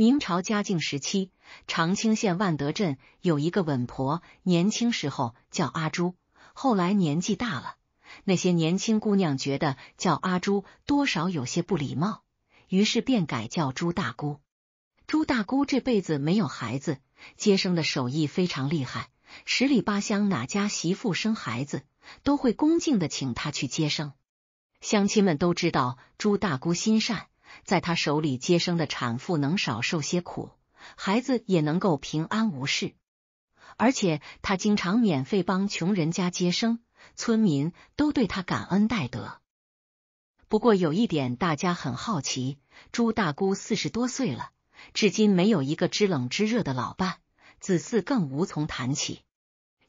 明朝嘉靖时期，长清县万德镇有一个稳婆，年轻时候叫阿朱，后来年纪大了，那些年轻姑娘觉得叫阿朱多少有些不礼貌，于是便改叫朱大姑。朱大姑这辈子没有孩子，接生的手艺非常厉害，十里八乡哪家媳妇生孩子，都会恭敬的请她去接生，乡亲们都知道朱大姑心善。在他手里接生的产妇能少受些苦，孩子也能够平安无事。而且他经常免费帮穷人家接生，村民都对他感恩戴德。不过有一点，大家很好奇：朱大姑四十多岁了，至今没有一个知冷知热的老伴，子嗣更无从谈起。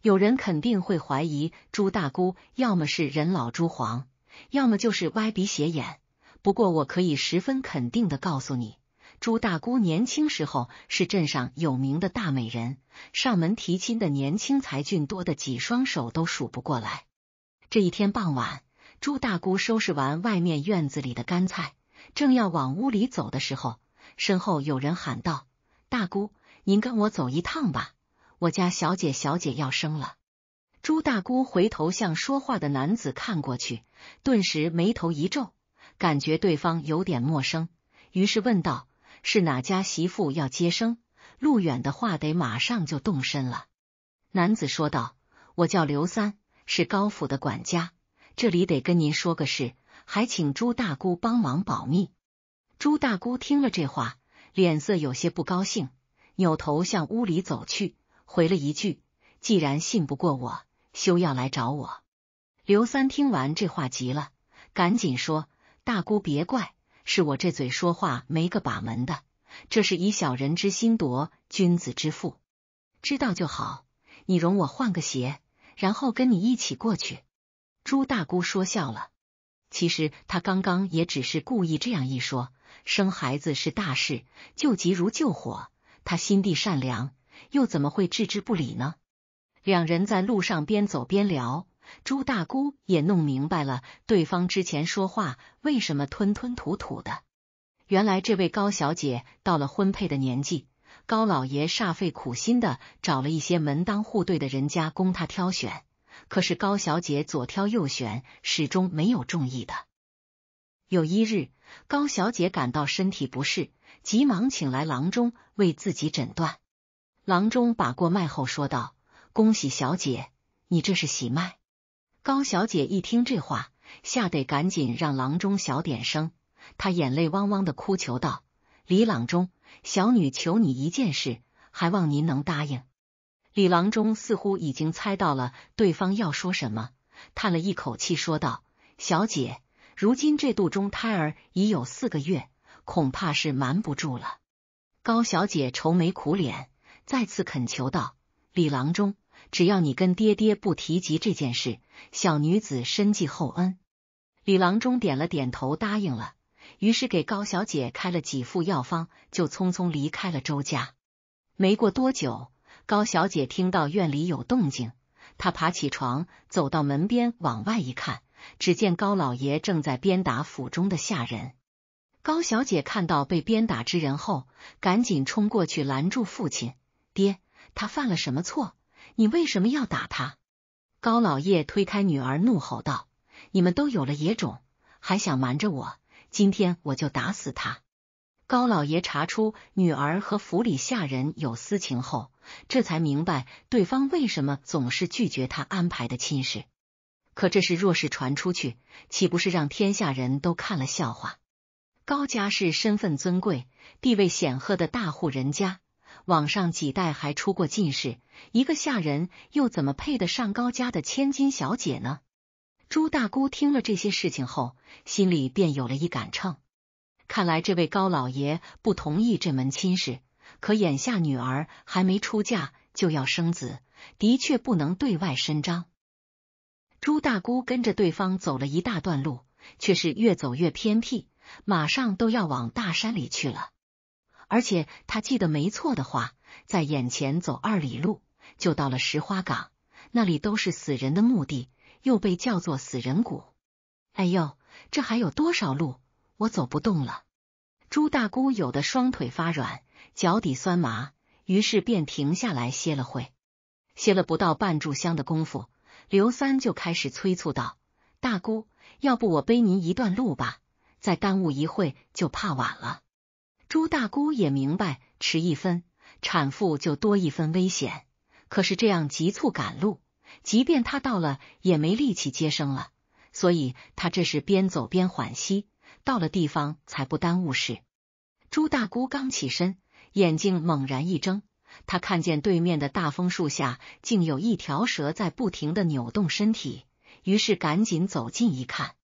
有人肯定会怀疑朱大姑要么是人老珠黄，要么就是歪鼻斜眼。不过，我可以十分肯定的告诉你，朱大姑年轻时候是镇上有名的大美人，上门提亲的年轻才俊多的几双手都数不过来。这一天傍晚，朱大姑收拾完外面院子里的干菜，正要往屋里走的时候，身后有人喊道：“大姑，您跟我走一趟吧，我家小姐小姐要生了。”朱大姑回头向说话的男子看过去，顿时眉头一皱。感觉对方有点陌生，于是问道：“是哪家媳妇要接生？”陆远的话得马上就动身了。男子说道：“我叫刘三，是高府的管家。这里得跟您说个事，还请朱大姑帮忙保密。”朱大姑听了这话，脸色有些不高兴，扭头向屋里走去，回了一句：“既然信不过我，休要来找我。”刘三听完这话急了，赶紧说。大姑，别怪，是我这嘴说话没个把门的，这是以小人之心夺君子之腹，知道就好。你容我换个鞋，然后跟你一起过去。朱大姑说笑了，其实她刚刚也只是故意这样一说。生孩子是大事，救急如救火，她心地善良，又怎么会置之不理呢？两人在路上边走边聊。朱大姑也弄明白了对方之前说话为什么吞吞吐吐的。原来这位高小姐到了婚配的年纪，高老爷煞费苦心的找了一些门当户对的人家供她挑选，可是高小姐左挑右选，始终没有中意的。有一日，高小姐感到身体不适，急忙请来郎中为自己诊断。郎中把过脉后说道：“恭喜小姐，你这是喜脉。”高小姐一听这话，吓得赶紧让郎中小点声，她眼泪汪汪的哭求道：“李郎中，小女求你一件事，还望您能答应。”李郎中似乎已经猜到了对方要说什么，叹了一口气说道：“小姐，如今这肚中胎儿已有四个月，恐怕是瞒不住了。”高小姐愁眉苦脸，再次恳求道：“李郎中。”只要你跟爹爹不提及这件事，小女子深记厚恩。李郎中点了点头，答应了。于是给高小姐开了几副药方，就匆匆离开了周家。没过多久，高小姐听到院里有动静，她爬起床，走到门边往外一看，只见高老爷正在鞭打府中的下人。高小姐看到被鞭打之人后，赶紧冲过去拦住父亲：“爹，他犯了什么错？”你为什么要打他？高老爷推开女儿，怒吼道：“你们都有了野种，还想瞒着我？今天我就打死他！”高老爷查出女儿和府里下人有私情后，这才明白对方为什么总是拒绝他安排的亲事。可这事若是传出去，岂不是让天下人都看了笑话？高家是身份尊贵、地位显赫的大户人家。网上几代还出过进士，一个下人又怎么配得上高家的千金小姐呢？朱大姑听了这些事情后，心里便有了一杆秤。看来这位高老爷不同意这门亲事，可眼下女儿还没出嫁就要生子，的确不能对外伸张。朱大姑跟着对方走了一大段路，却是越走越偏僻，马上都要往大山里去了。而且他记得没错的话，在眼前走二里路就到了石花岗，那里都是死人的墓地，又被叫做死人谷。哎呦，这还有多少路？我走不动了。朱大姑有的双腿发软，脚底酸麻，于是便停下来歇了会。歇了不到半炷香的功夫，刘三就开始催促道：“大姑，要不我背您一段路吧？再耽误一会就怕晚了。”朱大姑也明白，迟一分，产妇就多一分危险。可是这样急促赶路，即便她到了，也没力气接生了。所以她这是边走边缓息，到了地方才不耽误事。朱大姑刚起身，眼睛猛然一睁，她看见对面的大枫树下，竟有一条蛇在不停的扭动身体。于是赶紧走近一看，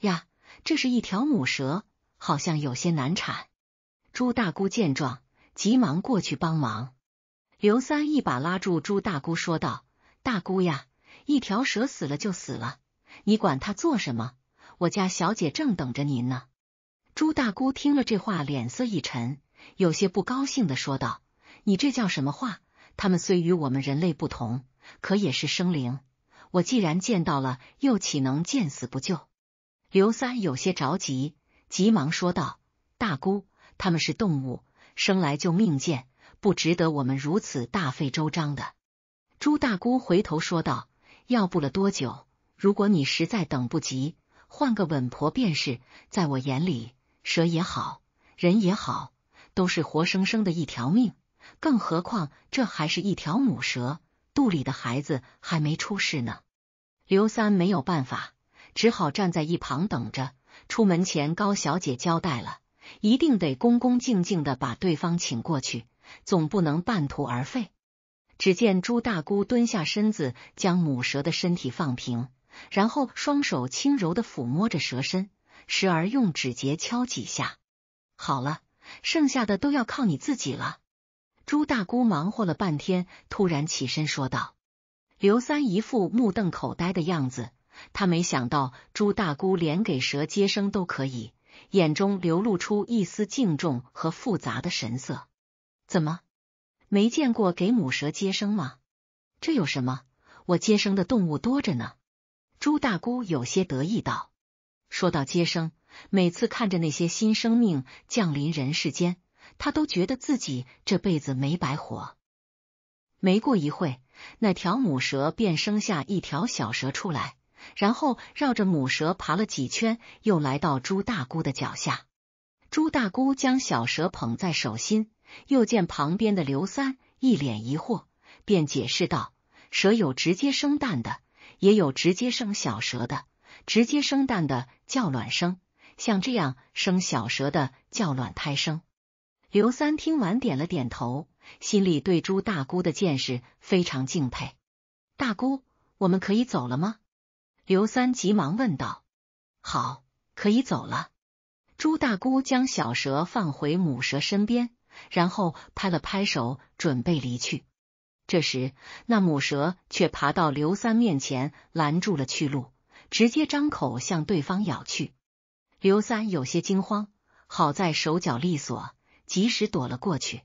呀，这是一条母蛇，好像有些难产。朱大姑见状，急忙过去帮忙。刘三一把拉住朱大姑，说道：“大姑呀，一条蛇死了就死了，你管它做什么？我家小姐正等着您呢。”朱大姑听了这话，脸色一沉，有些不高兴的说道：“你这叫什么话？他们虽与我们人类不同，可也是生灵。我既然见到了，又岂能见死不救？”刘三有些着急，急忙说道：“大姑。”他们是动物，生来就命贱，不值得我们如此大费周章的。朱大姑回头说道：“要不了多久，如果你实在等不及，换个稳婆便是。在我眼里，蛇也好，人也好，都是活生生的一条命，更何况这还是一条母蛇，肚里的孩子还没出世呢。”刘三没有办法，只好站在一旁等着。出门前，高小姐交代了。一定得恭恭敬敬的把对方请过去，总不能半途而废。只见朱大姑蹲下身子，将母蛇的身体放平，然后双手轻柔的抚摸着蛇身，时而用指节敲几下。好了，剩下的都要靠你自己了。朱大姑忙活了半天，突然起身说道：“刘三一副目瞪口呆的样子。他没想到朱大姑连给蛇接生都可以。”眼中流露出一丝敬重和复杂的神色。怎么，没见过给母蛇接生吗？这有什么？我接生的动物多着呢。朱大姑有些得意道。说到接生，每次看着那些新生命降临人世间，他都觉得自己这辈子没白活。没过一会那条母蛇便生下一条小蛇出来。然后绕着母蛇爬了几圈，又来到朱大姑的脚下。朱大姑将小蛇捧在手心，又见旁边的刘三一脸疑惑，便解释道：“蛇有直接生蛋的，也有直接生小蛇的。直接生蛋的叫卵生，像这样生小蛇的叫卵胎生。”刘三听完点了点头，心里对朱大姑的见识非常敬佩。大姑，我们可以走了吗？刘三急忙问道：“好，可以走了。”朱大姑将小蛇放回母蛇身边，然后拍了拍手，准备离去。这时，那母蛇却爬到刘三面前，拦住了去路，直接张口向对方咬去。刘三有些惊慌，好在手脚利索，及时躲了过去。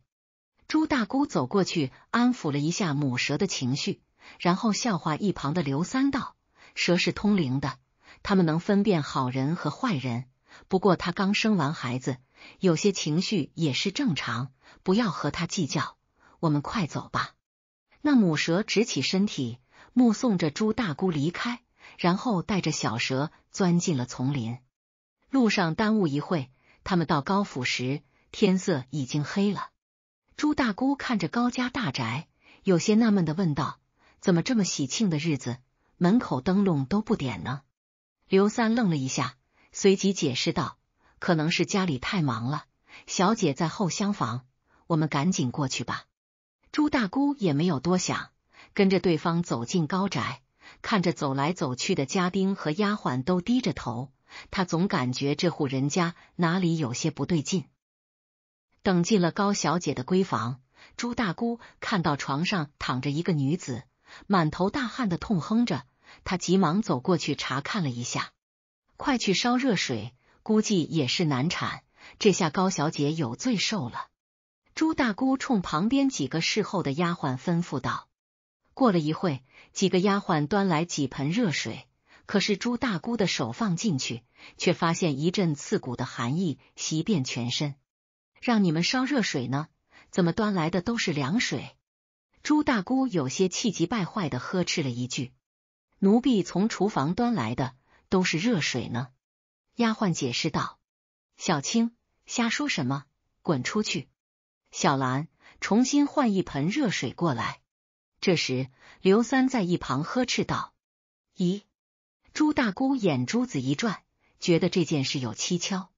朱大姑走过去安抚了一下母蛇的情绪，然后笑话一旁的刘三道。蛇是通灵的，他们能分辨好人和坏人。不过他刚生完孩子，有些情绪也是正常，不要和他计较。我们快走吧。那母蛇直起身体，目送着朱大姑离开，然后带着小蛇钻进了丛林。路上耽误一会，他们到高府时，天色已经黑了。朱大姑看着高家大宅，有些纳闷的问道：“怎么这么喜庆的日子？”门口灯笼都不点呢，刘三愣了一下，随即解释道：“可能是家里太忙了，小姐在后厢房，我们赶紧过去吧。”朱大姑也没有多想，跟着对方走进高宅，看着走来走去的家丁和丫鬟都低着头，他总感觉这户人家哪里有些不对劲。等进了高小姐的闺房，朱大姑看到床上躺着一个女子。满头大汗的痛哼着，他急忙走过去查看了一下。快去烧热水，估计也是难产。这下高小姐有罪受了。朱大姑冲旁边几个侍候的丫鬟吩咐道。过了一会，几个丫鬟端来几盆热水，可是朱大姑的手放进去，却发现一阵刺骨的寒意袭遍全身。让你们烧热水呢，怎么端来的都是凉水？朱大姑有些气急败坏的呵斥了一句：“奴婢从厨房端来的都是热水呢。”丫鬟解释道：“小青，瞎说什么，滚出去！”小兰，重新换一盆热水过来。”这时，刘三在一旁呵斥道：“咦？”朱大姑眼珠子一转，觉得这件事有蹊跷，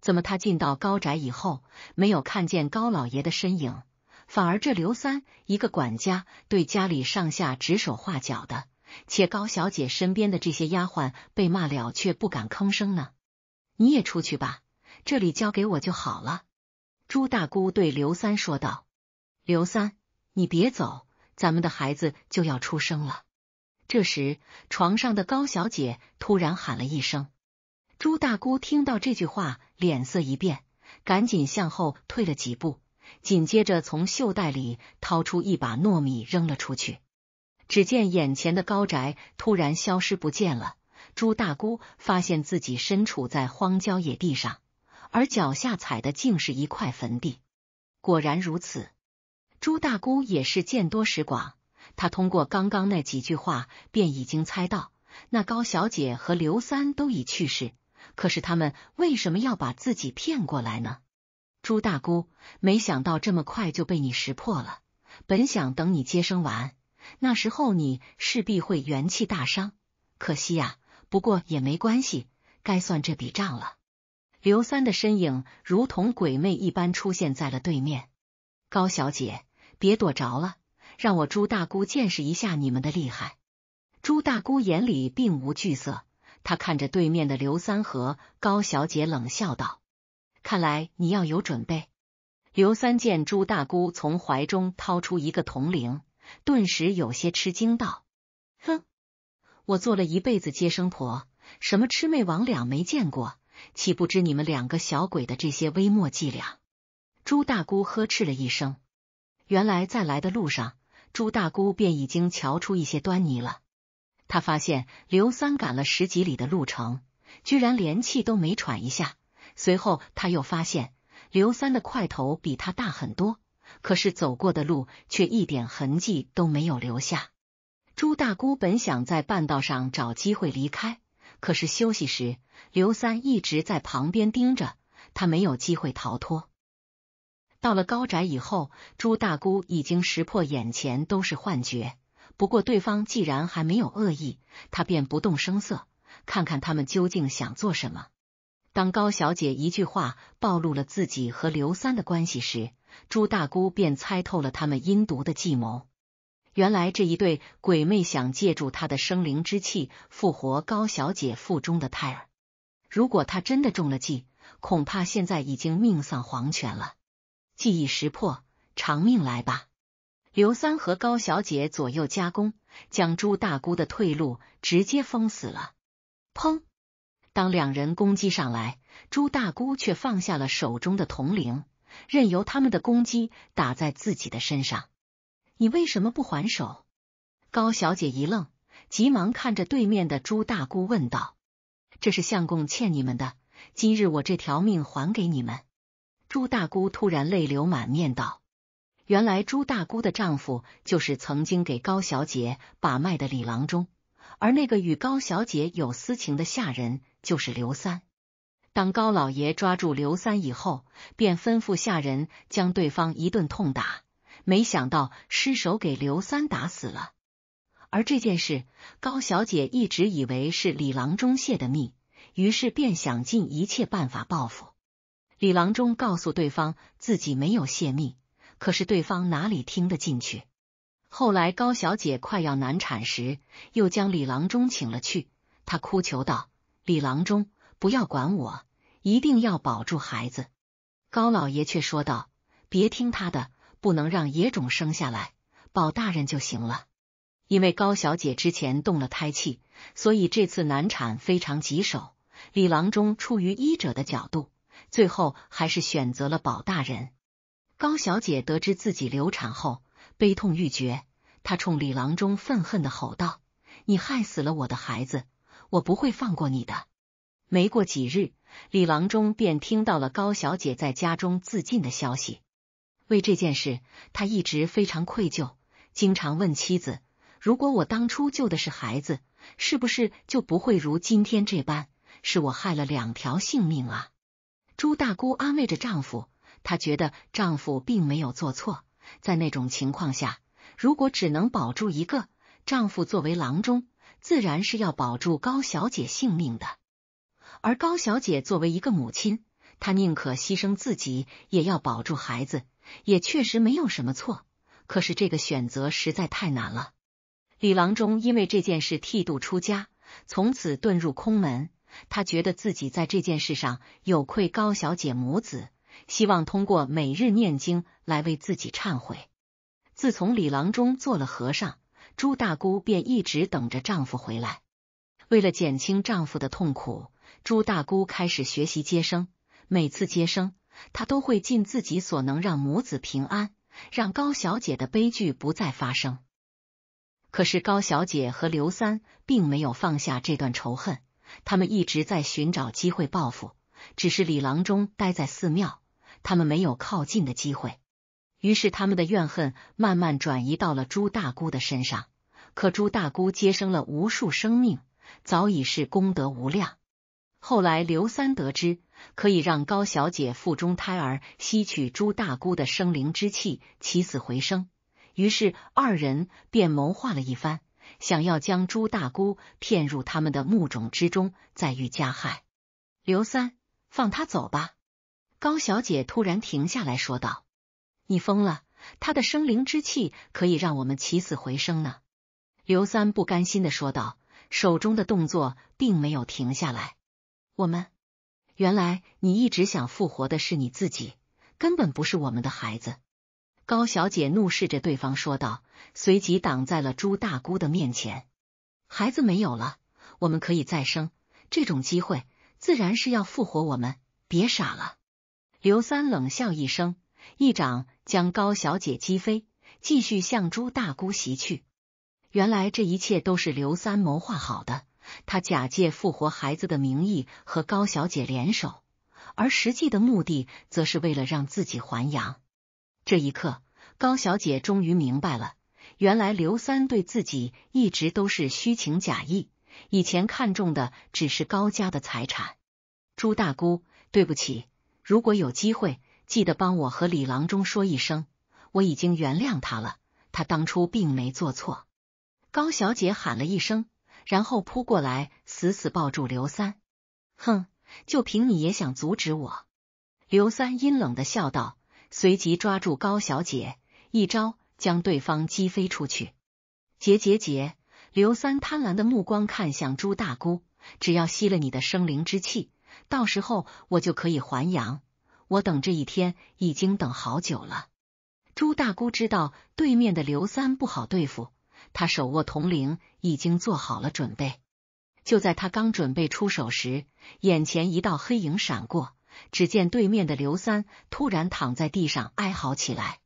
怎么他进到高宅以后，没有看见高老爷的身影？反而这刘三一个管家对家里上下指手画脚的，且高小姐身边的这些丫鬟被骂了却不敢吭声呢。你也出去吧，这里交给我就好了。”朱大姑对刘三说道。“刘三，你别走，咱们的孩子就要出生了。”这时，床上的高小姐突然喊了一声。朱大姑听到这句话，脸色一变，赶紧向后退了几步。紧接着，从袖袋里掏出一把糯米扔了出去。只见眼前的高宅突然消失不见了。朱大姑发现自己身处在荒郊野地上，而脚下踩的竟是一块坟地。果然如此，朱大姑也是见多识广，她通过刚刚那几句话便已经猜到，那高小姐和刘三都已去世。可是他们为什么要把自己骗过来呢？朱大姑没想到这么快就被你识破了，本想等你接生完，那时候你势必会元气大伤，可惜呀。不过也没关系，该算这笔账了。刘三的身影如同鬼魅一般出现在了对面。高小姐，别躲着了，让我朱大姑见识一下你们的厉害。朱大姑眼里并无惧色，她看着对面的刘三和高小姐，冷笑道。看来你要有准备。刘三见朱大姑从怀中掏出一个铜铃，顿时有些吃惊，道：“哼，我做了一辈子接生婆，什么魑魅魍魉没见过，岂不知你们两个小鬼的这些微末伎俩？”朱大姑呵斥了一声。原来在来的路上，朱大姑便已经瞧出一些端倪了。他发现刘三赶了十几里的路程，居然连气都没喘一下。随后，他又发现刘三的块头比他大很多，可是走过的路却一点痕迹都没有留下。朱大姑本想在半道上找机会离开，可是休息时刘三一直在旁边盯着他，没有机会逃脱。到了高宅以后，朱大姑已经识破眼前都是幻觉，不过对方既然还没有恶意，他便不动声色，看看他们究竟想做什么。当高小姐一句话暴露了自己和刘三的关系时，朱大姑便猜透了他们阴毒的计谋。原来这一对鬼魅想借助她的生灵之气复活高小姐腹中的胎儿。如果她真的中了计，恐怕现在已经命丧黄泉了。计已识破，偿命来吧！刘三和高小姐左右夹攻，将朱大姑的退路直接封死了。砰！当两人攻击上来，朱大姑却放下了手中的铜铃，任由他们的攻击打在自己的身上。你为什么不还手？高小姐一愣，急忙看着对面的朱大姑问道：“这是相公欠你们的，今日我这条命还给你们。”朱大姑突然泪流满面道：“原来朱大姑的丈夫就是曾经给高小姐把脉的李郎中，而那个与高小姐有私情的下人。”就是刘三。当高老爷抓住刘三以后，便吩咐下人将对方一顿痛打，没想到失手给刘三打死了。而这件事，高小姐一直以为是李郎中泄的密，于是便想尽一切办法报复。李郎中告诉对方自己没有泄密，可是对方哪里听得进去？后来高小姐快要难产时，又将李郎中请了去，她哭求道。李郎中，不要管我，一定要保住孩子。高老爷却说道：“别听他的，不能让野种生下来，保大人就行了。”因为高小姐之前动了胎气，所以这次难产非常棘手。李郎中出于医者的角度，最后还是选择了保大人。高小姐得知自己流产后，悲痛欲绝，她冲李郎中愤恨的吼道：“你害死了我的孩子！”我不会放过你的。没过几日，李郎中便听到了高小姐在家中自尽的消息。为这件事，他一直非常愧疚，经常问妻子：“如果我当初救的是孩子，是不是就不会如今天这般？是我害了两条性命啊！”朱大姑安慰着丈夫，她觉得丈夫并没有做错，在那种情况下，如果只能保住一个，丈夫作为郎中。自然是要保住高小姐性命的，而高小姐作为一个母亲，她宁可牺牲自己也要保住孩子，也确实没有什么错。可是这个选择实在太难了。李郎中因为这件事剃度出家，从此遁入空门。他觉得自己在这件事上有愧高小姐母子，希望通过每日念经来为自己忏悔。自从李郎中做了和尚。朱大姑便一直等着丈夫回来。为了减轻丈夫的痛苦，朱大姑开始学习接生。每次接生，她都会尽自己所能让母子平安，让高小姐的悲剧不再发生。可是高小姐和刘三并没有放下这段仇恨，他们一直在寻找机会报复。只是李郎中待在寺庙，他们没有靠近的机会。于是，他们的怨恨慢慢转移到了朱大姑的身上。可朱大姑接生了无数生命，早已是功德无量。后来，刘三得知可以让高小姐腹中胎儿吸取朱大姑的生灵之气，起死回生。于是，二人便谋划了一番，想要将朱大姑骗入他们的墓种之中，再遇加害。刘三，放他走吧。高小姐突然停下来说道。你疯了！他的生灵之气可以让我们起死回生呢。刘三不甘心的说道，手中的动作并没有停下来。我们原来你一直想复活的是你自己，根本不是我们的孩子。高小姐怒视着对方说道，随即挡在了朱大姑的面前。孩子没有了，我们可以再生。这种机会自然是要复活我们，别傻了。刘三冷笑一声，一掌。将高小姐击飞，继续向朱大姑袭去。原来这一切都是刘三谋划好的，他假借复活孩子的名义和高小姐联手，而实际的目的则是为了让自己还阳。这一刻，高小姐终于明白了，原来刘三对自己一直都是虚情假意，以前看中的只是高家的财产。朱大姑，对不起，如果有机会。记得帮我和李郎中说一声，我已经原谅他了，他当初并没做错。高小姐喊了一声，然后扑过来，死死抱住刘三。哼，就凭你也想阻止我？刘三阴冷的笑道，随即抓住高小姐，一招将对方击飞出去。结结结！刘三贪婪的目光看向朱大姑，只要吸了你的生灵之气，到时候我就可以还阳。我等这一天已经等好久了。朱大姑知道对面的刘三不好对付，他手握铜铃，已经做好了准备。就在他刚准备出手时，眼前一道黑影闪过，只见对面的刘三突然躺在地上哀嚎起来。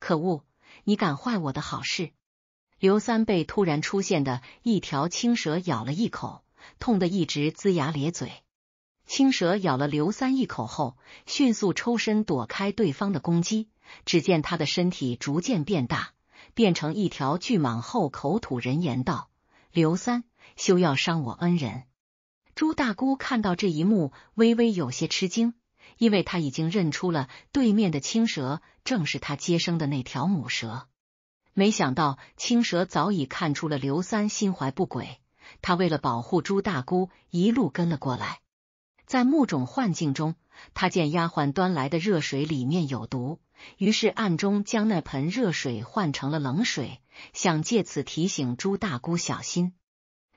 可恶，你敢坏我的好事！刘三被突然出现的一条青蛇咬了一口，痛得一直龇牙咧嘴。青蛇咬了刘三一口后，迅速抽身躲开对方的攻击。只见他的身体逐渐变大，变成一条巨蟒后，口吐人言道：“刘三，休要伤我恩人！”朱大姑看到这一幕，微微有些吃惊，因为他已经认出了对面的青蛇正是他接生的那条母蛇。没想到青蛇早已看出了刘三心怀不轨，他为了保护朱大姑，一路跟了过来。在木种幻境中，他见丫鬟端来的热水里面有毒，于是暗中将那盆热水换成了冷水，想借此提醒朱大姑小心。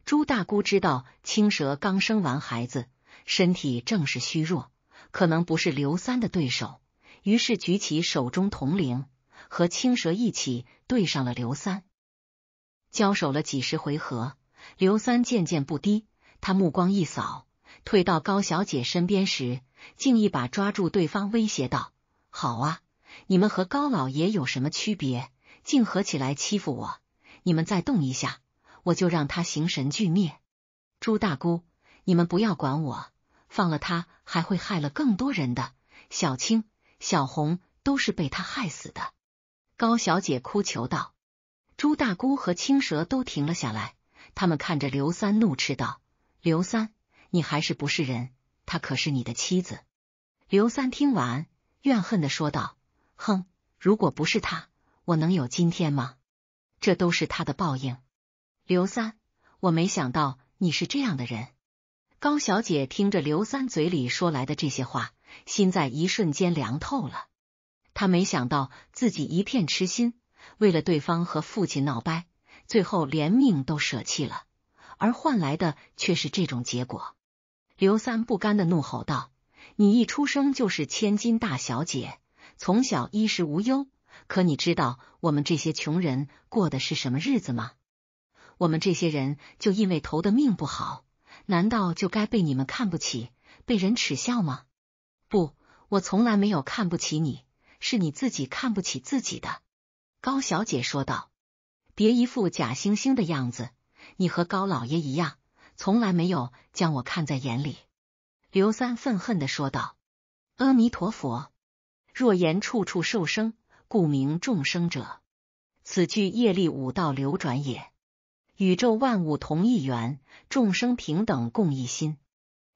朱大姑知道青蛇刚生完孩子，身体正是虚弱，可能不是刘三的对手，于是举起手中铜铃，和青蛇一起对上了刘三。交手了几十回合，刘三渐渐不低，他目光一扫。退到高小姐身边时，竟一把抓住对方，威胁道：“好啊，你们和高老爷有什么区别？竟合起来欺负我！你们再动一下，我就让他形神俱灭！”朱大姑，你们不要管我，放了他，还会害了更多人。的小青、小红都是被他害死的。”高小姐哭求道：“朱大姑和青蛇都停了下来，他们看着刘三，怒斥道：‘刘三！’”你还是不是人？她可是你的妻子。刘三听完，怨恨的说道：“哼，如果不是她，我能有今天吗？这都是她的报应。”刘三，我没想到你是这样的人。高小姐听着刘三嘴里说来的这些话，心在一瞬间凉透了。她没想到自己一片痴心，为了对方和父亲闹掰，最后连命都舍弃了，而换来的却是这种结果。刘三不甘的怒吼道：“你一出生就是千金大小姐，从小衣食无忧，可你知道我们这些穷人过的是什么日子吗？我们这些人就因为投的命不好，难道就该被你们看不起，被人耻笑吗？不，我从来没有看不起你，是你自己看不起自己的。”高小姐说道：“别一副假惺惺的样子，你和高老爷一样。”从来没有将我看在眼里，刘三愤恨的说道：“阿弥陀佛，若言处处受生，故名众生者，此具业力五道流转也。宇宙万物同一源，众生平等共一心。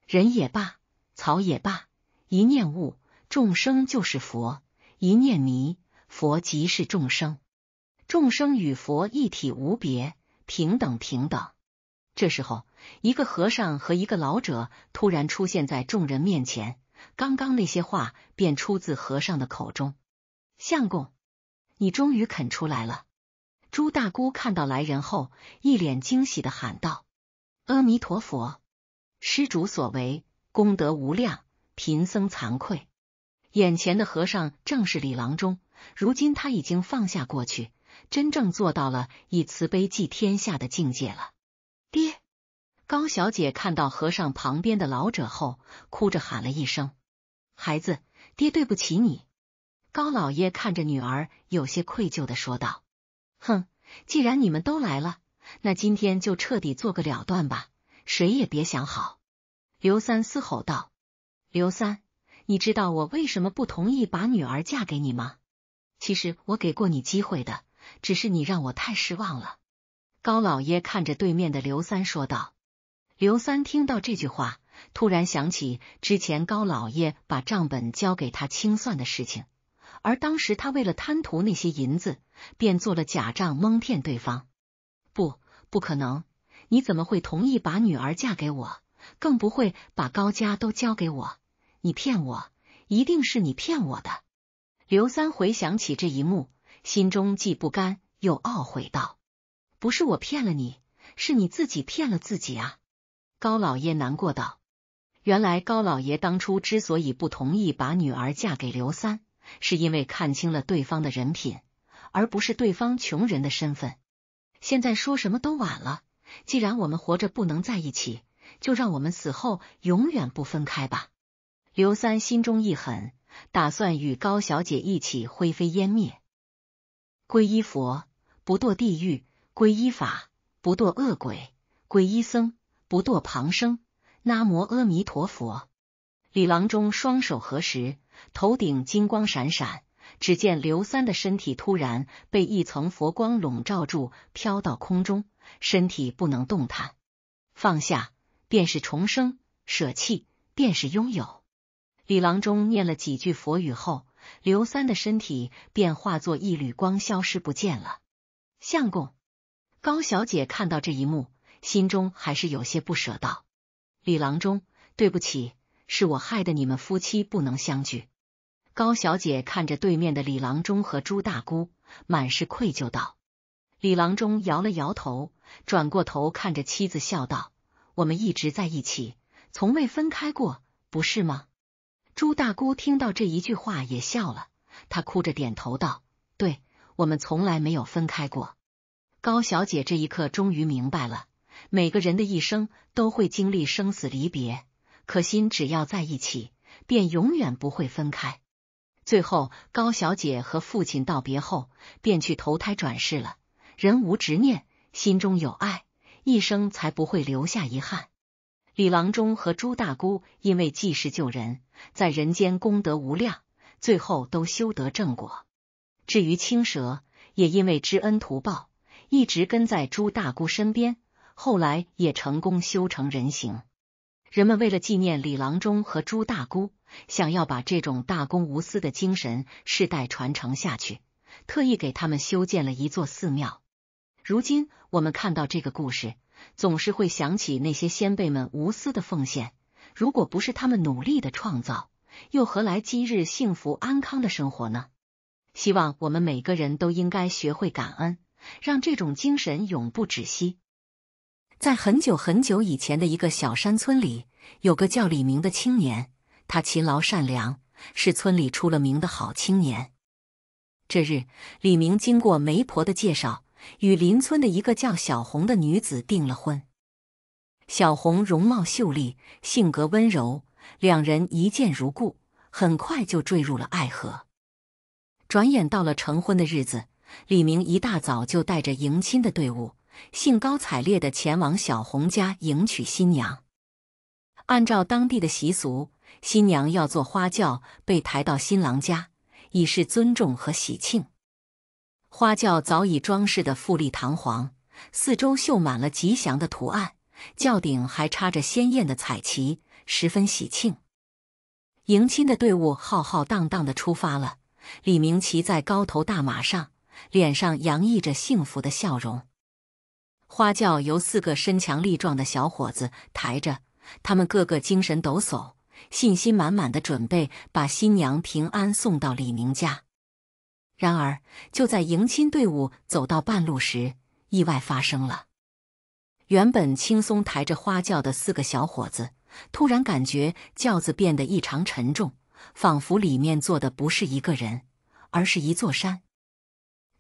人也罢，草也罢，一念悟，众生就是佛；一念迷，佛即是众生。众生与佛一体无别，平等平等。这时候。”一个和尚和一个老者突然出现在众人面前，刚刚那些话便出自和尚的口中。相公，你终于肯出来了！朱大姑看到来人后，一脸惊喜的喊道：“阿弥陀佛，施主所为功德无量，贫僧惭愧。”眼前的和尚正是李郎中，如今他已经放下过去，真正做到了以慈悲济天下的境界了。高小姐看到和尚旁边的老者后，哭着喊了一声：“孩子，爹，对不起你。”高老爷看着女儿，有些愧疚的说道：“哼，既然你们都来了，那今天就彻底做个了断吧，谁也别想好。”刘三嘶吼道：“刘三，你知道我为什么不同意把女儿嫁给你吗？其实我给过你机会的，只是你让我太失望了。”高老爷看着对面的刘三说道。刘三听到这句话，突然想起之前高老爷把账本交给他清算的事情，而当时他为了贪图那些银子，便做了假账蒙骗对方。不，不可能！你怎么会同意把女儿嫁给我，更不会把高家都交给我？你骗我，一定是你骗我的！刘三回想起这一幕，心中既不甘又懊悔，道：“不是我骗了你，是你自己骗了自己啊！”高老爷难过道：“原来高老爷当初之所以不同意把女儿嫁给刘三，是因为看清了对方的人品，而不是对方穷人的身份。现在说什么都晚了，既然我们活着不能在一起，就让我们死后永远不分开吧。”刘三心中一狠，打算与高小姐一起灰飞烟灭。皈依佛，不堕地狱；皈依法，不堕恶鬼；皈依僧。不堕旁生，南无阿弥陀佛。李郎中双手合十，头顶金光闪闪。只见刘三的身体突然被一层佛光笼罩住，飘到空中，身体不能动弹。放下，便是重生；舍弃，便是拥有。李郎中念了几句佛语后，刘三的身体便化作一缕光，消失不见了。相公，高小姐看到这一幕。心中还是有些不舍，道：“李郎中，对不起，是我害得你们夫妻不能相聚。”高小姐看着对面的李郎中和朱大姑，满是愧疚道：“李郎中摇了摇头，转过头看着妻子，笑道：‘我们一直在一起，从未分开过，不是吗？’”朱大姑听到这一句话也笑了，她哭着点头道：“对我们从来没有分开过。”高小姐这一刻终于明白了。每个人的一生都会经历生死离别，可心只要在一起，便永远不会分开。最后，高小姐和父亲道别后，便去投胎转世了。人无执念，心中有爱，一生才不会留下遗憾。李郎中和朱大姑因为济世救人，在人间功德无量，最后都修得正果。至于青蛇，也因为知恩图报，一直跟在朱大姑身边。后来也成功修成人形。人们为了纪念李郎中和朱大姑，想要把这种大公无私的精神世代传承下去，特意给他们修建了一座寺庙。如今我们看到这个故事，总是会想起那些先辈们无私的奉献。如果不是他们努力的创造，又何来今日幸福安康的生活呢？希望我们每个人都应该学会感恩，让这种精神永不止息。在很久很久以前的一个小山村里，有个叫李明的青年，他勤劳善良，是村里出了名的好青年。这日，李明经过媒婆的介绍，与邻村的一个叫小红的女子订了婚。小红容貌秀丽，性格温柔，两人一见如故，很快就坠入了爱河。转眼到了成婚的日子，李明一大早就带着迎亲的队伍。兴高采烈地前往小红家迎娶新娘。按照当地的习俗，新娘要坐花轿被抬到新郎家，以示尊重和喜庆。花轿早已装饰得富丽堂皇，四周绣满了吉祥的图案，轿顶还插着鲜艳的彩旗，十分喜庆。迎亲的队伍浩浩荡荡地出发了。李明骑在高头大马上，脸上洋溢着幸福的笑容。花轿由四个身强力壮的小伙子抬着，他们个个精神抖擞、信心满满的准备把新娘平安送到李明家。然而，就在迎亲队伍走到半路时，意外发生了。原本轻松抬着花轿的四个小伙子，突然感觉轿子变得异常沉重，仿佛里面坐的不是一个人，而是一座山。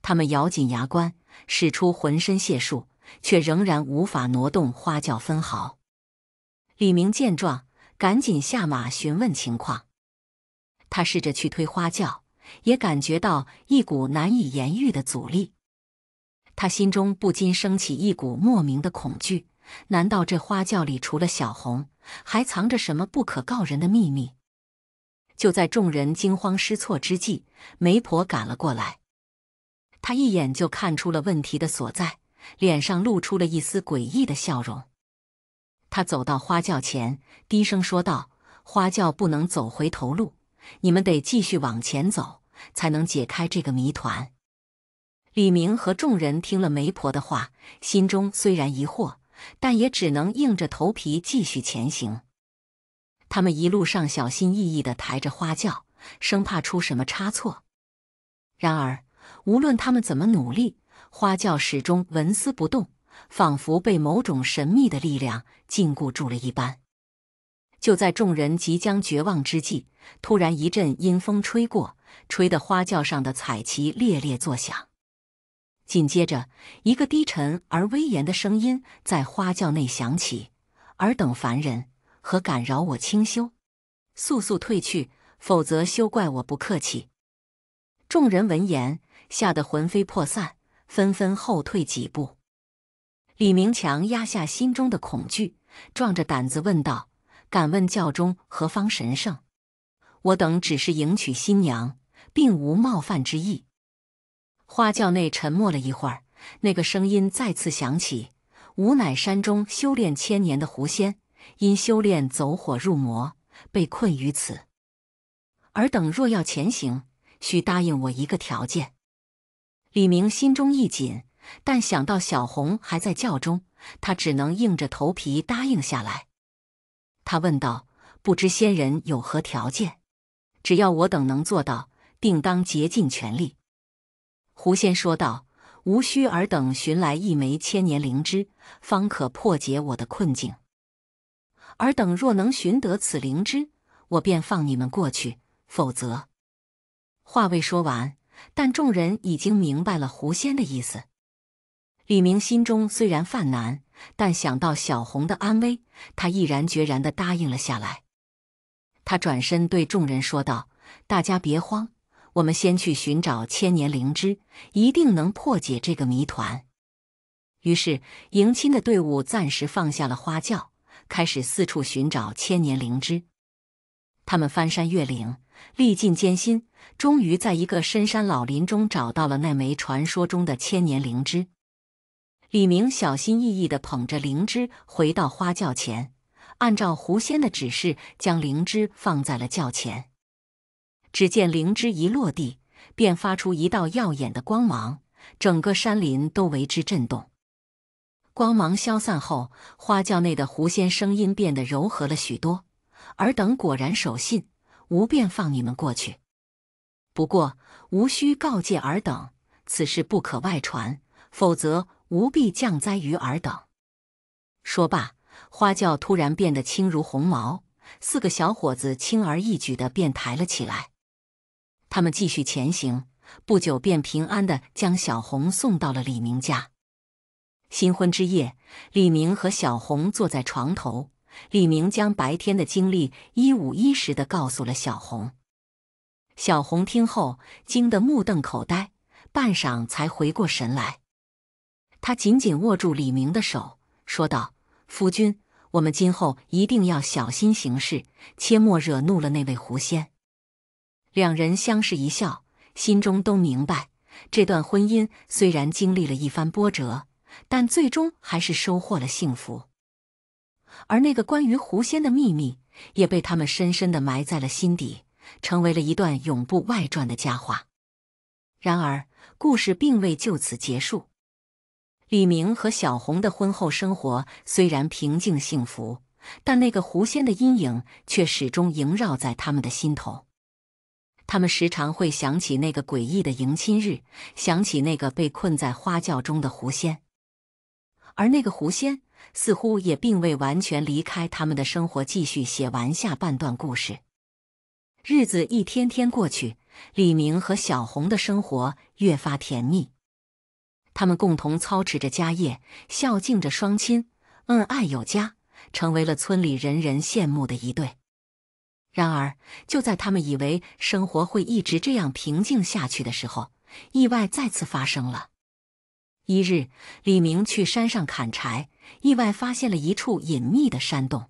他们咬紧牙关，使出浑身解数。却仍然无法挪动花轿分毫。李明见状，赶紧下马询问情况。他试着去推花轿，也感觉到一股难以言喻的阻力。他心中不禁升起一股莫名的恐惧：难道这花轿里除了小红，还藏着什么不可告人的秘密？就在众人惊慌失措之际，媒婆赶了过来。他一眼就看出了问题的所在。脸上露出了一丝诡异的笑容，他走到花轿前，低声说道：“花轿不能走回头路，你们得继续往前走，才能解开这个谜团。”李明和众人听了媒婆的话，心中虽然疑惑，但也只能硬着头皮继续前行。他们一路上小心翼翼地抬着花轿，生怕出什么差错。然而，无论他们怎么努力，花轿始终纹丝不动，仿佛被某种神秘的力量禁锢住了一般。就在众人即将绝望之际，突然一阵阴风吹过，吹得花轿上的彩旗猎猎作响。紧接着，一个低沉而威严的声音在花轿内响起：“尔等凡人，何敢扰我清修？速速退去，否则休怪我不客气！”众人闻言，吓得魂飞魄散。纷纷后退几步，李明强压下心中的恐惧，壮着胆子问道：“敢问教中何方神圣？我等只是迎娶新娘，并无冒犯之意。”花轿内沉默了一会儿，那个声音再次响起：“吾乃山中修炼千年的狐仙，因修炼走火入魔，被困于此。尔等若要前行，需答应我一个条件。”李明心中一紧，但想到小红还在教中，他只能硬着头皮答应下来。他问道：“不知仙人有何条件？只要我等能做到，定当竭尽全力。”狐仙说道：“无需尔等寻来一枚千年灵芝，方可破解我的困境。尔等若能寻得此灵芝，我便放你们过去；否则……”话未说完。但众人已经明白了狐仙的意思。李明心中虽然犯难，但想到小红的安危，他毅然决然地答应了下来。他转身对众人说道：“大家别慌，我们先去寻找千年灵芝，一定能破解这个谜团。”于是，迎亲的队伍暂时放下了花轿，开始四处寻找千年灵芝。他们翻山越岭，历尽艰辛。终于在一个深山老林中找到了那枚传说中的千年灵芝。李明小心翼翼地捧着灵芝回到花轿前，按照狐仙的指示，将灵芝放在了轿前。只见灵芝一落地，便发出一道耀眼的光芒，整个山林都为之震动。光芒消散后，花轿内的狐仙声音变得柔和了许多：“尔等果然守信，吾便放你们过去。”不过，无需告诫尔等，此事不可外传，否则无必降灾于尔等。说罢，花轿突然变得轻如鸿毛，四个小伙子轻而易举的便抬了起来。他们继续前行，不久便平安的将小红送到了李明家。新婚之夜，李明和小红坐在床头，李明将白天的经历一五一十的告诉了小红。小红听后惊得目瞪口呆，半晌才回过神来。她紧紧握住李明的手，说道：“夫君，我们今后一定要小心行事，切莫惹怒了那位狐仙。”两人相视一笑，心中都明白，这段婚姻虽然经历了一番波折，但最终还是收获了幸福。而那个关于狐仙的秘密，也被他们深深的埋在了心底。成为了一段永不外传的佳话。然而，故事并未就此结束。李明和小红的婚后生活虽然平静幸福，但那个狐仙的阴影却始终萦绕在他们的心头。他们时常会想起那个诡异的迎亲日，想起那个被困在花轿中的狐仙。而那个狐仙似乎也并未完全离开他们的生活，继续写完下半段故事。日子一天天过去，李明和小红的生活越发甜蜜。他们共同操持着家业，孝敬着双亲，恩爱有加，成为了村里人人羡慕的一对。然而，就在他们以为生活会一直这样平静下去的时候，意外再次发生了。一日，李明去山上砍柴，意外发现了一处隐秘的山洞。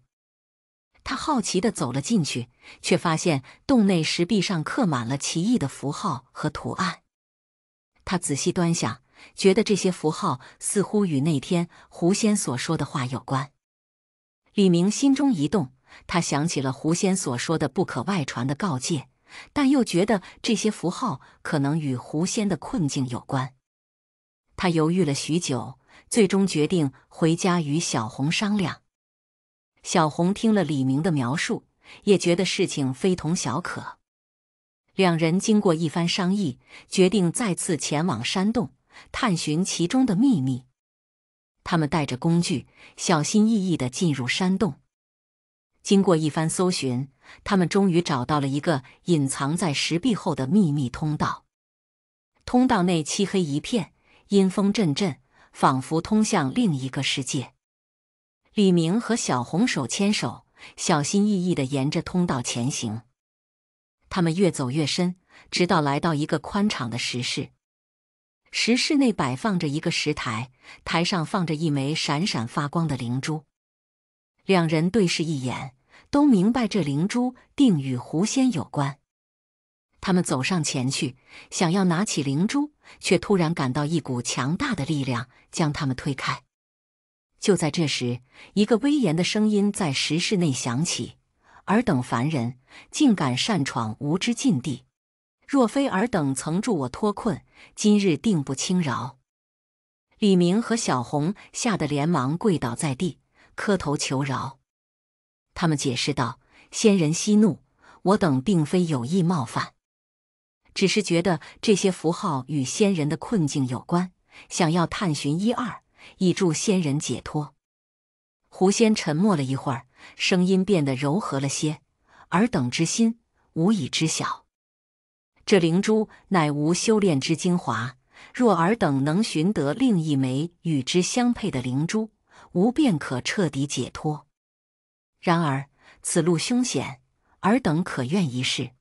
他好奇地走了进去，却发现洞内石壁上刻满了奇异的符号和图案。他仔细端详，觉得这些符号似乎与那天狐仙所说的话有关。李明心中一动，他想起了狐仙所说的不可外传的告诫，但又觉得这些符号可能与狐仙的困境有关。他犹豫了许久，最终决定回家与小红商量。小红听了李明的描述，也觉得事情非同小可。两人经过一番商议，决定再次前往山洞，探寻其中的秘密。他们带着工具，小心翼翼地进入山洞。经过一番搜寻，他们终于找到了一个隐藏在石壁后的秘密通道。通道内漆黑一片，阴风阵阵，仿佛通向另一个世界。李明和小红手牵手，小心翼翼地沿着通道前行。他们越走越深，直到来到一个宽敞的石室。石室内摆放着一个石台，台上放着一枚闪闪发光的灵珠。两人对视一眼，都明白这灵珠定与狐仙有关。他们走上前去，想要拿起灵珠，却突然感到一股强大的力量将他们推开。就在这时，一个威严的声音在石室内响起：“尔等凡人，竟敢擅闯吾之禁地！若非尔等曾助我脱困，今日定不轻饶！”李明和小红吓得连忙跪倒在地，磕头求饶。他们解释道：“仙人息怒，我等并非有意冒犯，只是觉得这些符号与仙人的困境有关，想要探寻一二。”以助仙人解脱。狐仙沉默了一会儿，声音变得柔和了些：“尔等之心，吾已知晓。这灵珠乃吾修炼之精华，若尔等能寻得另一枚与之相配的灵珠，吾便可彻底解脱。然而此路凶险，尔等可愿一试？”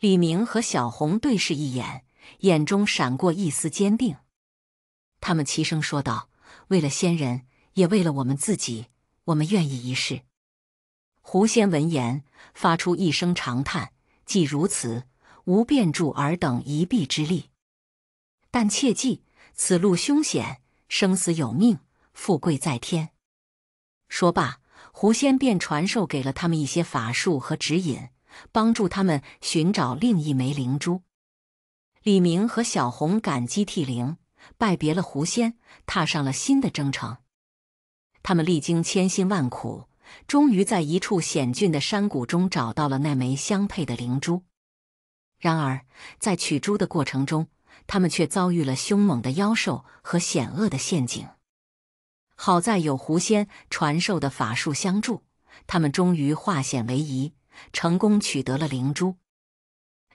李明和小红对视一眼，眼中闪过一丝坚定。他们齐声说道：“为了仙人，也为了我们自己，我们愿意一试。”狐仙闻言，发出一声长叹：“既如此，无便助尔等一臂之力。但切记，此路凶险，生死有命，富贵在天。”说罢，狐仙便传授给了他们一些法术和指引，帮助他们寻找另一枚灵珠。李明和小红感激涕零。拜别了狐仙，踏上了新的征程。他们历经千辛万苦，终于在一处险峻的山谷中找到了那枚相配的灵珠。然而，在取珠的过程中，他们却遭遇了凶猛的妖兽和险恶的陷阱。好在有狐仙传授的法术相助，他们终于化险为夷，成功取得了灵珠。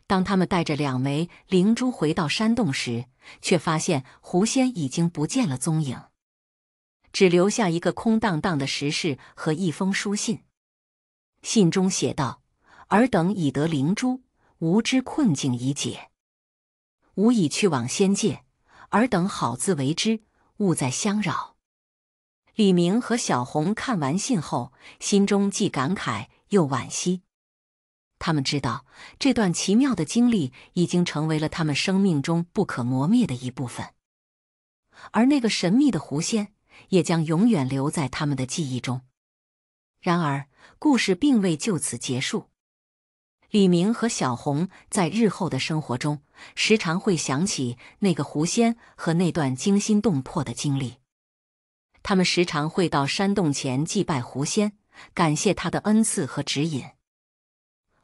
当他们带着两枚灵珠回到山洞时，却发现狐仙已经不见了踪影，只留下一个空荡荡的石室和一封书信。信中写道：“尔等已得灵珠，吾之困境已解，吾已去往仙界，尔等好自为之，勿再相扰。”李明和小红看完信后，心中既感慨又惋惜。他们知道，这段奇妙的经历已经成为了他们生命中不可磨灭的一部分，而那个神秘的狐仙也将永远留在他们的记忆中。然而，故事并未就此结束。李明和小红在日后的生活中，时常会想起那个狐仙和那段惊心动魄的经历。他们时常会到山洞前祭拜狐仙，感谢他的恩赐和指引。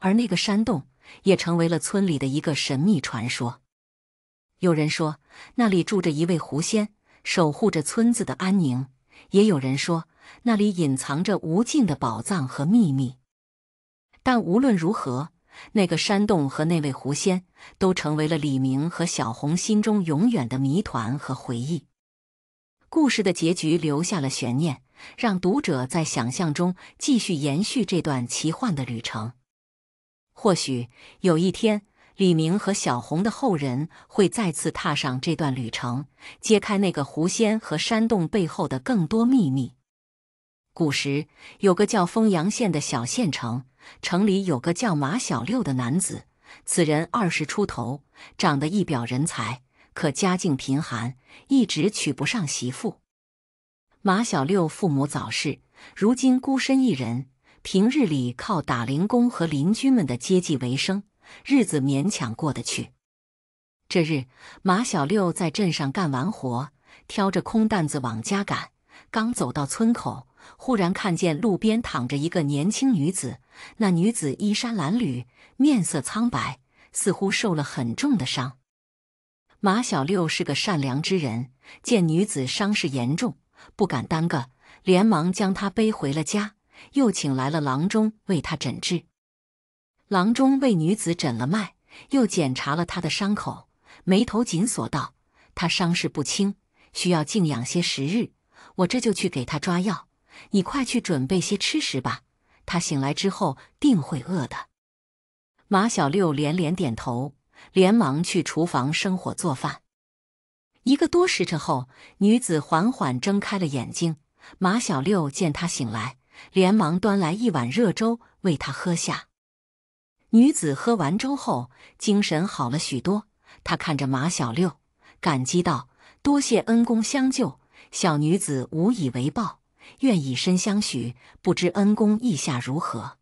而那个山洞也成为了村里的一个神秘传说。有人说那里住着一位狐仙，守护着村子的安宁；也有人说那里隐藏着无尽的宝藏和秘密。但无论如何，那个山洞和那位狐仙都成为了李明和小红心中永远的谜团和回忆。故事的结局留下了悬念，让读者在想象中继续延续这段奇幻的旅程。或许有一天，李明和小红的后人会再次踏上这段旅程，揭开那个狐仙和山洞背后的更多秘密。古时有个叫丰阳县的小县城，城里有个叫马小六的男子，此人二十出头，长得一表人才，可家境贫寒，一直娶不上媳妇。马小六父母早逝，如今孤身一人。平日里靠打零工和邻居们的接济为生，日子勉强过得去。这日，马小六在镇上干完活，挑着空担子往家赶。刚走到村口，忽然看见路边躺着一个年轻女子。那女子衣衫褴褛，面色苍白，似乎受了很重的伤。马小六是个善良之人，见女子伤势严重，不敢耽搁，连忙将她背回了家。又请来了郎中为他诊治。郎中为女子诊了脉，又检查了她的伤口，眉头紧锁道：“她伤势不轻，需要静养些时日。我这就去给她抓药，你快去准备些吃食吧。她醒来之后定会饿的。”马小六连连点头，连忙去厨房生火做饭。一个多时辰后，女子缓缓睁开了眼睛。马小六见她醒来。连忙端来一碗热粥，喂他喝下。女子喝完粥后，精神好了许多。她看着马小六，感激道：“多谢恩公相救，小女子无以为报，愿以身相许，不知恩公意下如何？”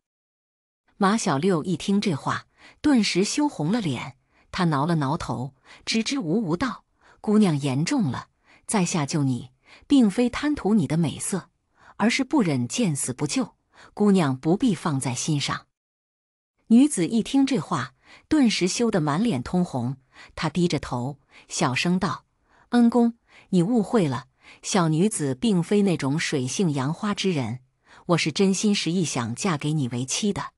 马小六一听这话，顿时羞红了脸，他挠了挠头，支支吾吾道：“姑娘言重了，在下救你，并非贪图你的美色。”而是不忍见死不救，姑娘不必放在心上。女子一听这话，顿时羞得满脸通红，她低着头小声道：“恩公，你误会了，小女子并非那种水性杨花之人，我是真心实意想嫁给你为妻的。”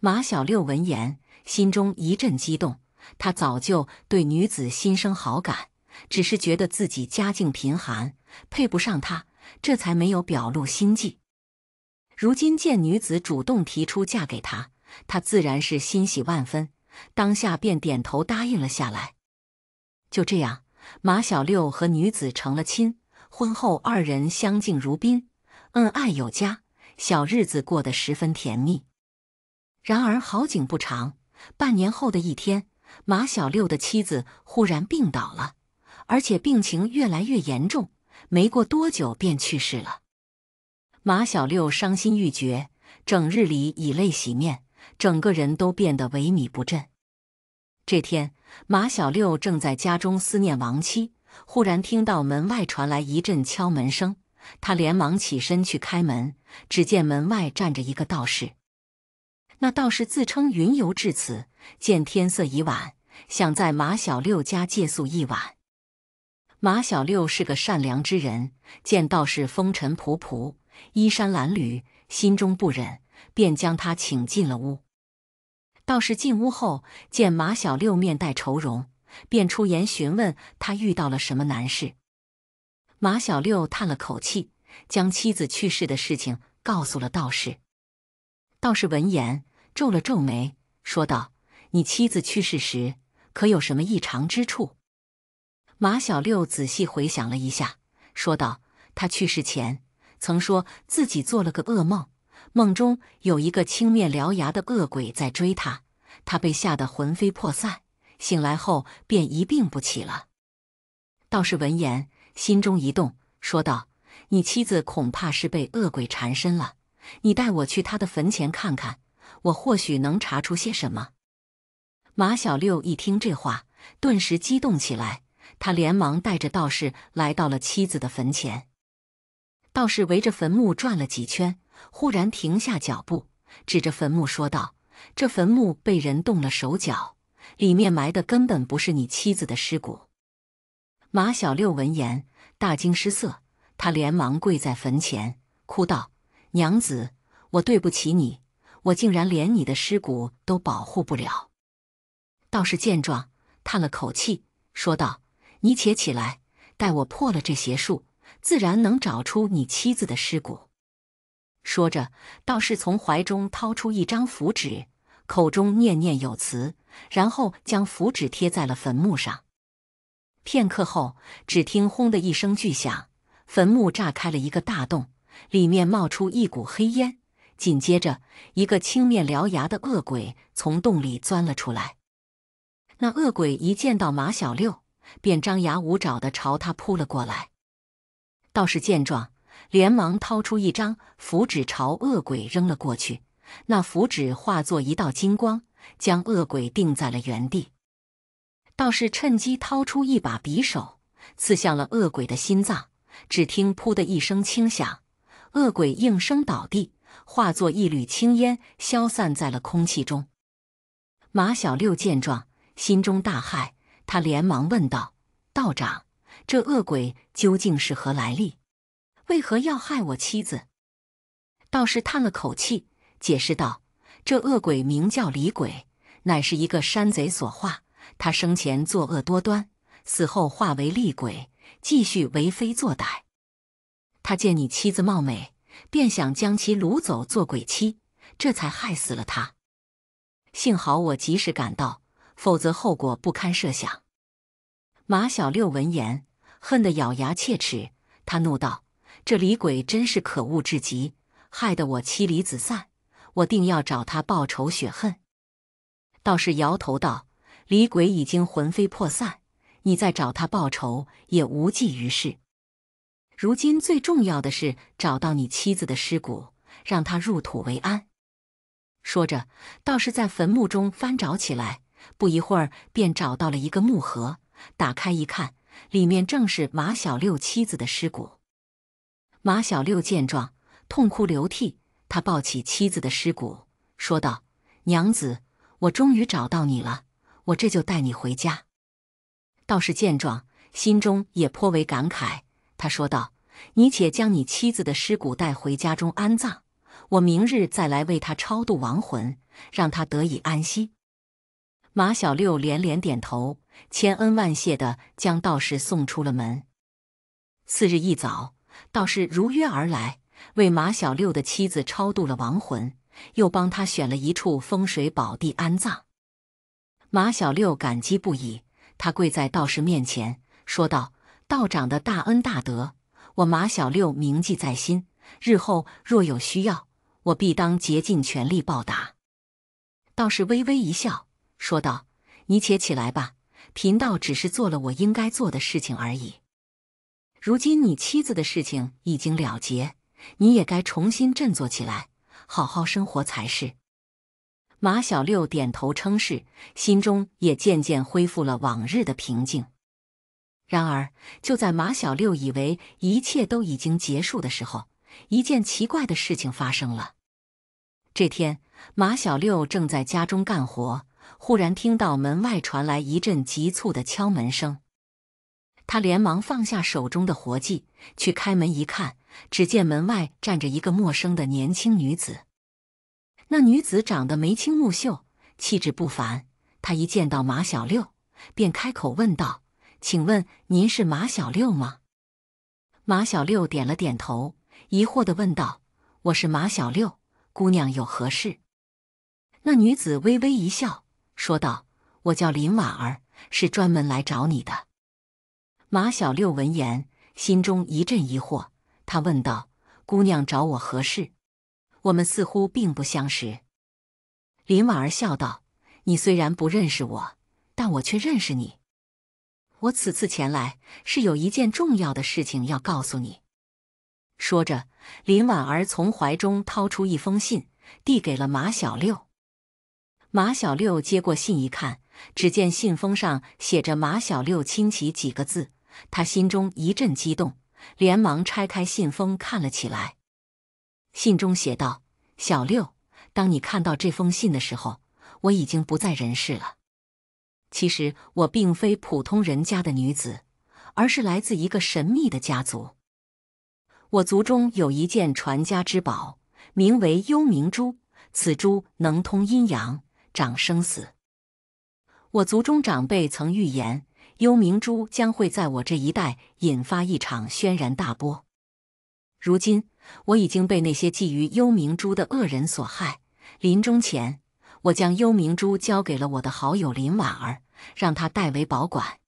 马小六闻言，心中一阵激动，他早就对女子心生好感，只是觉得自己家境贫寒，配不上她。这才没有表露心迹。如今见女子主动提出嫁给他，他自然是欣喜万分，当下便点头答应了下来。就这样，马小六和女子成了亲。婚后，二人相敬如宾，恩爱有加，小日子过得十分甜蜜。然而，好景不长，半年后的一天，马小六的妻子忽然病倒了，而且病情越来越严重。没过多久便去世了，马小六伤心欲绝，整日里以泪洗面，整个人都变得萎靡不振。这天，马小六正在家中思念亡妻，忽然听到门外传来一阵敲门声，他连忙起身去开门，只见门外站着一个道士。那道士自称云游至此，见天色已晚，想在马小六家借宿一晚。马小六是个善良之人，见道士风尘仆仆、衣衫褴褛，心中不忍，便将他请进了屋。道士进屋后，见马小六面带愁容，便出言询问他遇到了什么难事。马小六叹了口气，将妻子去世的事情告诉了道士。道士闻言皱了皱眉，说道：“你妻子去世时，可有什么异常之处？”马小六仔细回想了一下，说道：“他去世前曾说自己做了个噩梦，梦中有一个青面獠牙的恶鬼在追他，他被吓得魂飞魄散，醒来后便一病不起了。”道士闻言，心中一动，说道：“你妻子恐怕是被恶鬼缠身了，你带我去他的坟前看看，我或许能查出些什么。”马小六一听这话，顿时激动起来。他连忙带着道士来到了妻子的坟前，道士围着坟墓转了几圈，忽然停下脚步，指着坟墓说道：“这坟墓被人动了手脚，里面埋的根本不是你妻子的尸骨。”马小六闻言大惊失色，他连忙跪在坟前哭道：“娘子，我对不起你，我竟然连你的尸骨都保护不了。”道士见状叹了口气，说道。你且起来，待我破了这邪术，自然能找出你妻子的尸骨。说着，道士从怀中掏出一张符纸，口中念念有词，然后将符纸贴在了坟墓上。片刻后，只听“轰”的一声巨响，坟墓炸开了一个大洞，里面冒出一股黑烟。紧接着，一个青面獠牙的恶鬼从洞里钻了出来。那恶鬼一见到马小六。便张牙舞爪地朝他扑了过来。道士见状，连忙掏出一张符纸，朝恶鬼扔了过去。那符纸化作一道金光，将恶鬼定在了原地。道士趁机掏出一把匕首，刺向了恶鬼的心脏。只听“扑”的一声轻响，恶鬼应声倒地，化作一缕青烟消散在了空气中。马小六见状，心中大骇。他连忙问道：“道长，这恶鬼究竟是何来历？为何要害我妻子？”道士叹了口气，解释道：“这恶鬼名叫李鬼，乃是一个山贼所化。他生前作恶多端，死后化为厉鬼，继续为非作歹。他见你妻子貌美，便想将其掳走做鬼妻，这才害死了他。幸好我及时赶到。”否则后果不堪设想。马小六闻言，恨得咬牙切齿，他怒道：“这李鬼真是可恶至极，害得我妻离子散，我定要找他报仇雪恨。”道士摇头道：“李鬼已经魂飞魄散，你再找他报仇也无济于事。如今最重要的是找到你妻子的尸骨，让她入土为安。”说着，道士在坟墓中翻找起来。不一会儿，便找到了一个木盒，打开一看，里面正是马小六妻子的尸骨。马小六见状，痛哭流涕，他抱起妻子的尸骨，说道：“娘子，我终于找到你了，我这就带你回家。”道士见状，心中也颇为感慨，他说道：“你且将你妻子的尸骨带回家中安葬，我明日再来为他超度亡魂，让他得以安息。”马小六连连点头，千恩万谢的将道士送出了门。次日一早，道士如约而来，为马小六的妻子超度了亡魂，又帮他选了一处风水宝地安葬。马小六感激不已，他跪在道士面前说道：“道长的大恩大德，我马小六铭记在心，日后若有需要，我必当竭尽全力报答。”道士微微一笑。说道：“你且起来吧，贫道只是做了我应该做的事情而已。如今你妻子的事情已经了结，你也该重新振作起来，好好生活才是。”马小六点头称是，心中也渐渐恢复了往日的平静。然而，就在马小六以为一切都已经结束的时候，一件奇怪的事情发生了。这天，马小六正在家中干活。忽然听到门外传来一阵急促的敲门声，他连忙放下手中的活计，去开门一看，只见门外站着一个陌生的年轻女子。那女子长得眉清目秀，气质不凡。他一见到马小六，便开口问道：“请问您是马小六吗？”马小六点了点头，疑惑的问道：“我是马小六，姑娘有何事？”那女子微微一笑。说道：“我叫林婉儿，是专门来找你的。”马小六闻言，心中一阵疑惑，他问道：“姑娘找我何事？我们似乎并不相识。”林婉儿笑道：“你虽然不认识我，但我却认识你。我此次前来，是有一件重要的事情要告诉你。”说着，林婉儿从怀中掏出一封信，递给了马小六。马小六接过信一看，只见信封上写着“马小六亲戚”几个字，他心中一阵激动，连忙拆开信封看了起来。信中写道：“小六，当你看到这封信的时候，我已经不在人世了。其实我并非普通人家的女子，而是来自一个神秘的家族。我族中有一件传家之宝，名为幽明珠，此珠能通阴阳。”掌生死。我族中长辈曾预言，幽明珠将会在我这一代引发一场轩然大波。如今，我已经被那些觊觎幽明珠的恶人所害。临终前，我将幽明珠交给了我的好友林婉儿，让她代为保管。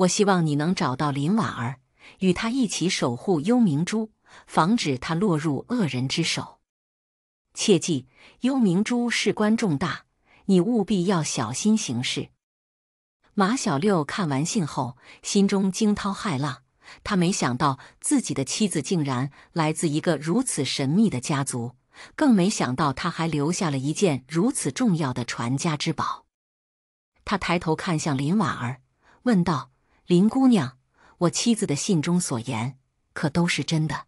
我希望你能找到林婉儿，与她一起守护幽明珠，防止她落入恶人之手。切记，幽冥珠事关重大，你务必要小心行事。马小六看完信后，心中惊涛骇浪。他没想到自己的妻子竟然来自一个如此神秘的家族，更没想到他还留下了一件如此重要的传家之宝。他抬头看向林婉儿，问道：“林姑娘，我妻子的信中所言，可都是真的？”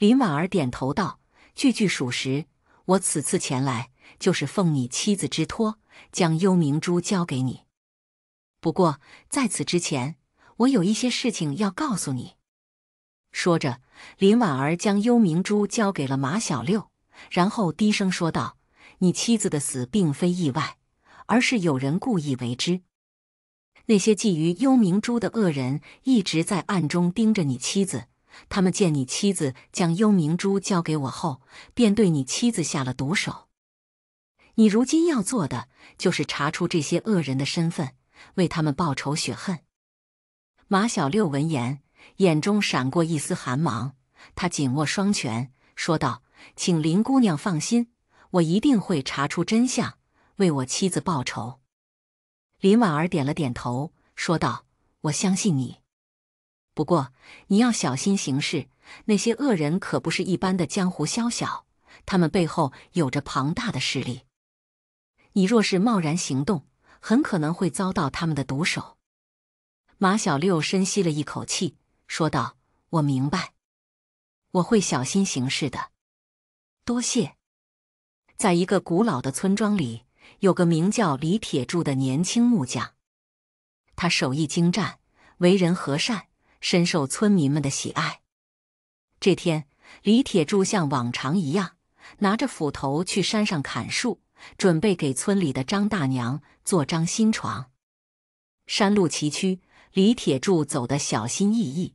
林婉儿点头道。句句属实，我此次前来就是奉你妻子之托，将幽明珠交给你。不过，在此之前，我有一些事情要告诉你。说着，林婉儿将幽明珠交给了马小六，然后低声说道：“你妻子的死并非意外，而是有人故意为之。那些觊觎幽明珠的恶人一直在暗中盯着你妻子。”他们见你妻子将幽冥珠交给我后，便对你妻子下了毒手。你如今要做的，就是查出这些恶人的身份，为他们报仇雪恨。马小六闻言，眼中闪过一丝寒芒，他紧握双拳，说道：“请林姑娘放心，我一定会查出真相，为我妻子报仇。”林婉儿点了点头，说道：“我相信你。”不过你要小心行事，那些恶人可不是一般的江湖宵小，他们背后有着庞大的势力。你若是贸然行动，很可能会遭到他们的毒手。马小六深吸了一口气，说道：“我明白，我会小心行事的。多谢。”在一个古老的村庄里，有个名叫李铁柱的年轻木匠，他手艺精湛，为人和善。深受村民们的喜爱。这天，李铁柱像往常一样拿着斧头去山上砍树，准备给村里的张大娘做张新床。山路崎岖，李铁柱走得小心翼翼。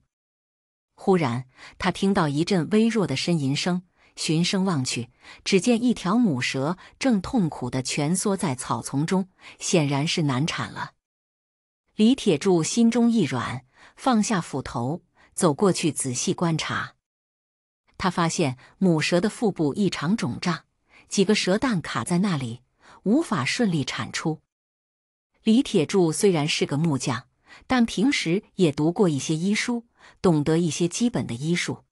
忽然，他听到一阵微弱的呻吟声，循声望去，只见一条母蛇正痛苦地蜷缩在草丛中，显然是难产了。李铁柱心中一软。放下斧头，走过去仔细观察。他发现母蛇的腹部异常肿胀，几个蛇蛋卡在那里，无法顺利产出。李铁柱虽然是个木匠，但平时也读过一些医书，懂得一些基本的医术。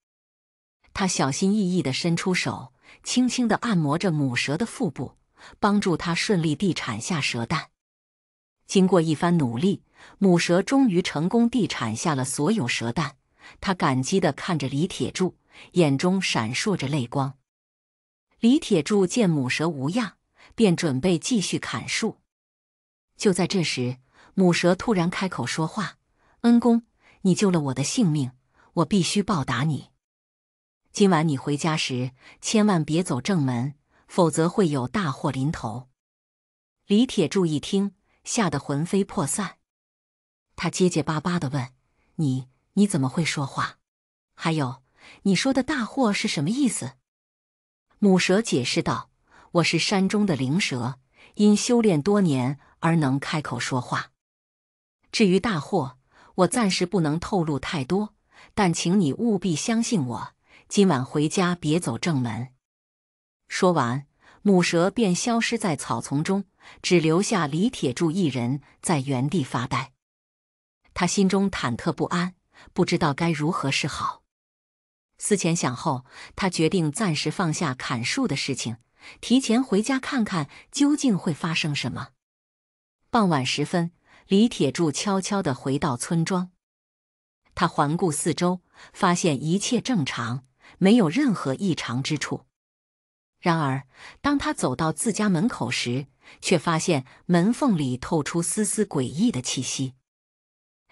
他小心翼翼的伸出手，轻轻的按摩着母蛇的腹部，帮助它顺利地产下蛇蛋。经过一番努力。母蛇终于成功地产下了所有蛇蛋，它感激地看着李铁柱，眼中闪烁着泪光。李铁柱见母蛇无恙，便准备继续砍树。就在这时，母蛇突然开口说话：“恩公，你救了我的性命，我必须报答你。今晚你回家时千万别走正门，否则会有大祸临头。”李铁柱一听，吓得魂飞魄散。他结结巴巴的问：“你你怎么会说话？还有，你说的大祸是什么意思？”母蛇解释道：“我是山中的灵蛇，因修炼多年而能开口说话。至于大祸，我暂时不能透露太多，但请你务必相信我。今晚回家别走正门。”说完，母蛇便消失在草丛中，只留下李铁柱一人在原地发呆。他心中忐忑不安，不知道该如何是好。思前想后，他决定暂时放下砍树的事情，提前回家看看究竟会发生什么。傍晚时分，李铁柱悄悄地回到村庄。他环顾四周，发现一切正常，没有任何异常之处。然而，当他走到自家门口时，却发现门缝里透出丝丝诡异的气息。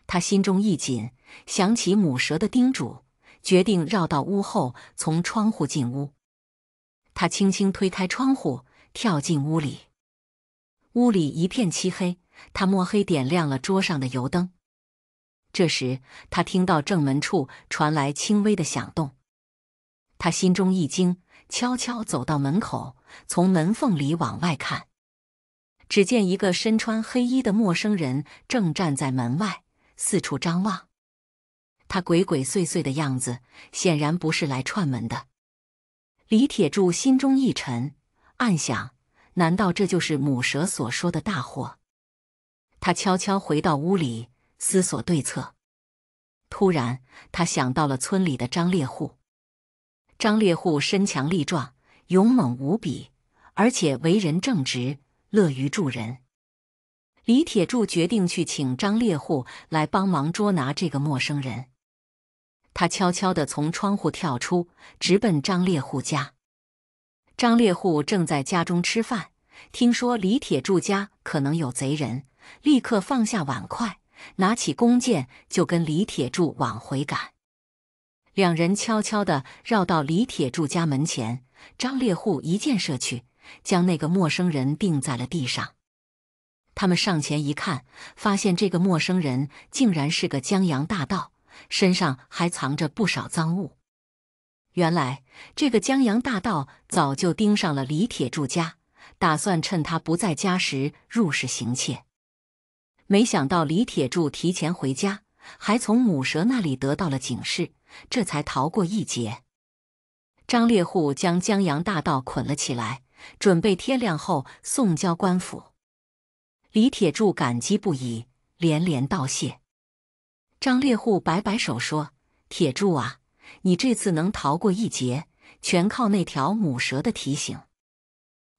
他心中一紧，想起母蛇的叮嘱，决定绕到屋后，从窗户进屋。他轻轻推开窗户，跳进屋里。屋里一片漆黑，他摸黑点亮了桌上的油灯。这时，他听到正门处传来轻微的响动，他心中一惊，悄悄走到门口，从门缝里往外看，只见一个身穿黑衣的陌生人正站在门外。四处张望，他鬼鬼祟祟的样子显然不是来串门的。李铁柱心中一沉，暗想：难道这就是母蛇所说的大祸？他悄悄回到屋里，思索对策。突然，他想到了村里的张猎户。张猎户身强力壮，勇猛无比，而且为人正直，乐于助人。李铁柱决定去请张猎户来帮忙捉拿这个陌生人。他悄悄地从窗户跳出，直奔张猎户家。张猎户正在家中吃饭，听说李铁柱家可能有贼人，立刻放下碗筷，拿起弓箭就跟李铁柱往回赶。两人悄悄地绕到李铁柱家门前，张猎户一箭射去，将那个陌生人钉在了地上。他们上前一看，发现这个陌生人竟然是个江洋大盗，身上还藏着不少赃物。原来，这个江洋大盗早就盯上了李铁柱家，打算趁他不在家时入室行窃。没想到李铁柱提前回家，还从母蛇那里得到了警示，这才逃过一劫。张猎户将江洋大盗捆了起来，准备天亮后送交官府。李铁柱感激不已，连连道谢。张猎户摆摆手说：“铁柱啊，你这次能逃过一劫，全靠那条母蛇的提醒。